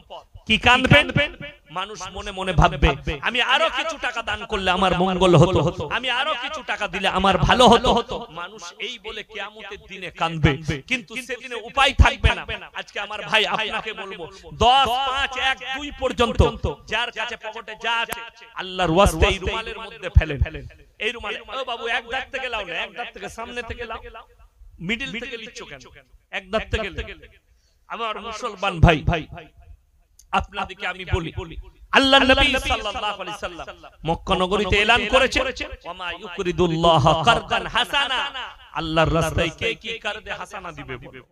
কি কাঁদবেন মানুষ মনে মনে ভাববে আমি আরো কিছু টাকা দান করলে আমার মঙ্গল হতো আমি আরো কিছু টাকা দিলে আমার ভালো হতো মানুষ এই বলে কিয়ামতের দিনে কাঁদবে কিন্তু সেদিনে উপায় থাকবে না আজকে আমার ভাই আপনাকে বলবো 10 5 1 2 পর্যন্ত যার কাছে পকেটে যা আছে আল্লাহর ওয়াস্তে এই রুমালের মধ্যে ফেলেন এই রুমাল ও বাবু এক দাঁত থেকে লাও না এক দাঁত থেকে সামনে থেকে লাও মিডিল থেকে নিচ্ছ কেন এক দাঁত থেকে আমার মুসলমান ভাই ভাই আপনাদেরকে আমি বলি আল্লাহ নবী সাল্লাল্লাহু আলাইহি সাল্লাম মক্কা নগরীতে এলান ওয়া মা ইউকরিদুল্লাহ কারদান হাসানা আল্লাহর রাস্তায় কে কি কারদে হাসানা দিবে